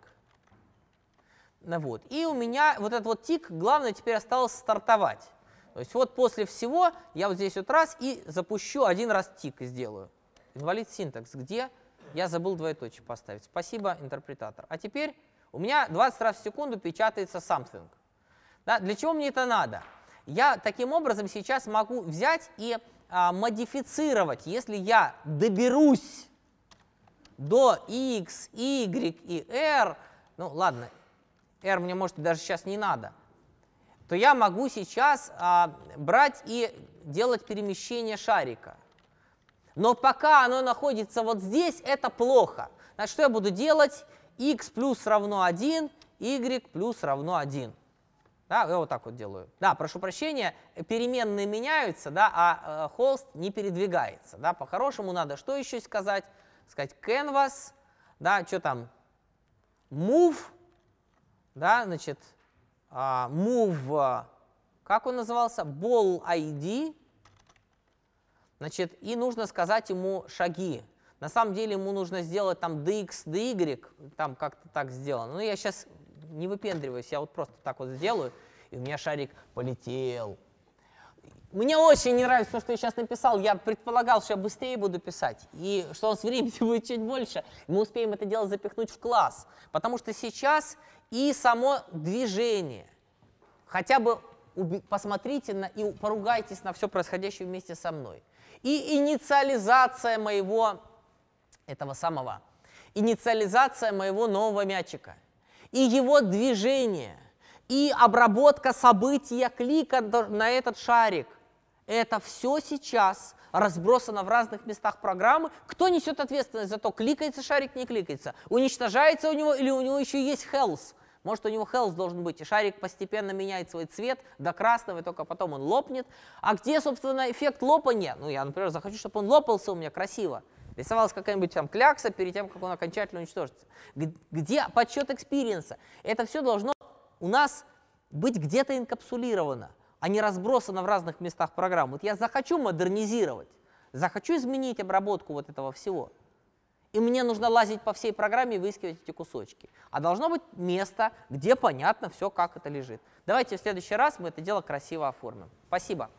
Ну вот. И у меня вот этот вот тик, главное, теперь осталось стартовать. То есть вот после всего я вот здесь вот раз и запущу один раз тик и сделаю. Инвалид синтакс, где я забыл двоеточие поставить. Спасибо, интерпретатор. А теперь у меня 20 раз в секунду печатается something. Да? Для чего мне это надо? Я таким образом сейчас могу взять и а, модифицировать, если я доберусь до x, y и r, ну ладно, r мне может даже сейчас не надо, то я могу сейчас а, брать и делать перемещение шарика. Но пока оно находится вот здесь, это плохо. Значит, что я буду делать? x плюс равно 1, y плюс равно 1. Да, я вот так вот делаю. Да, прошу прощения, переменные меняются, да, а э, холст не передвигается. Да, по-хорошему надо что еще сказать? Сказать canvas, да, что там, move, да, значит, а, move, как он назывался? Ball ID, значит, и нужно сказать ему шаги. На самом деле ему нужно сделать там dx, dy, там как-то так сделано. Ну я сейчас не выпендриваюсь, я вот просто так вот сделаю, и у меня шарик полетел. Мне очень не нравится то, что я сейчас написал. Я предполагал, что я быстрее буду писать, и что у нас времени <laughs> будет чуть больше. Мы успеем это дело запихнуть в класс. Потому что сейчас и само движение, хотя бы посмотрите на, и поругайтесь на все происходящее вместе со мной. И инициализация моего, этого самого, инициализация моего нового мячика – и его движение, и обработка события клика на этот шарик. Это все сейчас разбросано в разных местах программы. Кто несет ответственность за то, кликается шарик, не кликается? Уничтожается у него или у него еще есть health? Может, у него health должен быть, и шарик постепенно меняет свой цвет до красного, и только потом он лопнет. А где, собственно, эффект лопания? Ну, я, например, захочу, чтобы он лопался у меня красиво. Рисовалась какая-нибудь там клякса перед тем, как он окончательно уничтожится. Где подсчет экспириенса? Это все должно у нас быть где-то инкапсулировано, а не разбросано в разных местах программ. Вот я захочу модернизировать, захочу изменить обработку вот этого всего. И мне нужно лазить по всей программе и выискивать эти кусочки. А должно быть место, где понятно все, как это лежит. Давайте в следующий раз мы это дело красиво оформим. Спасибо.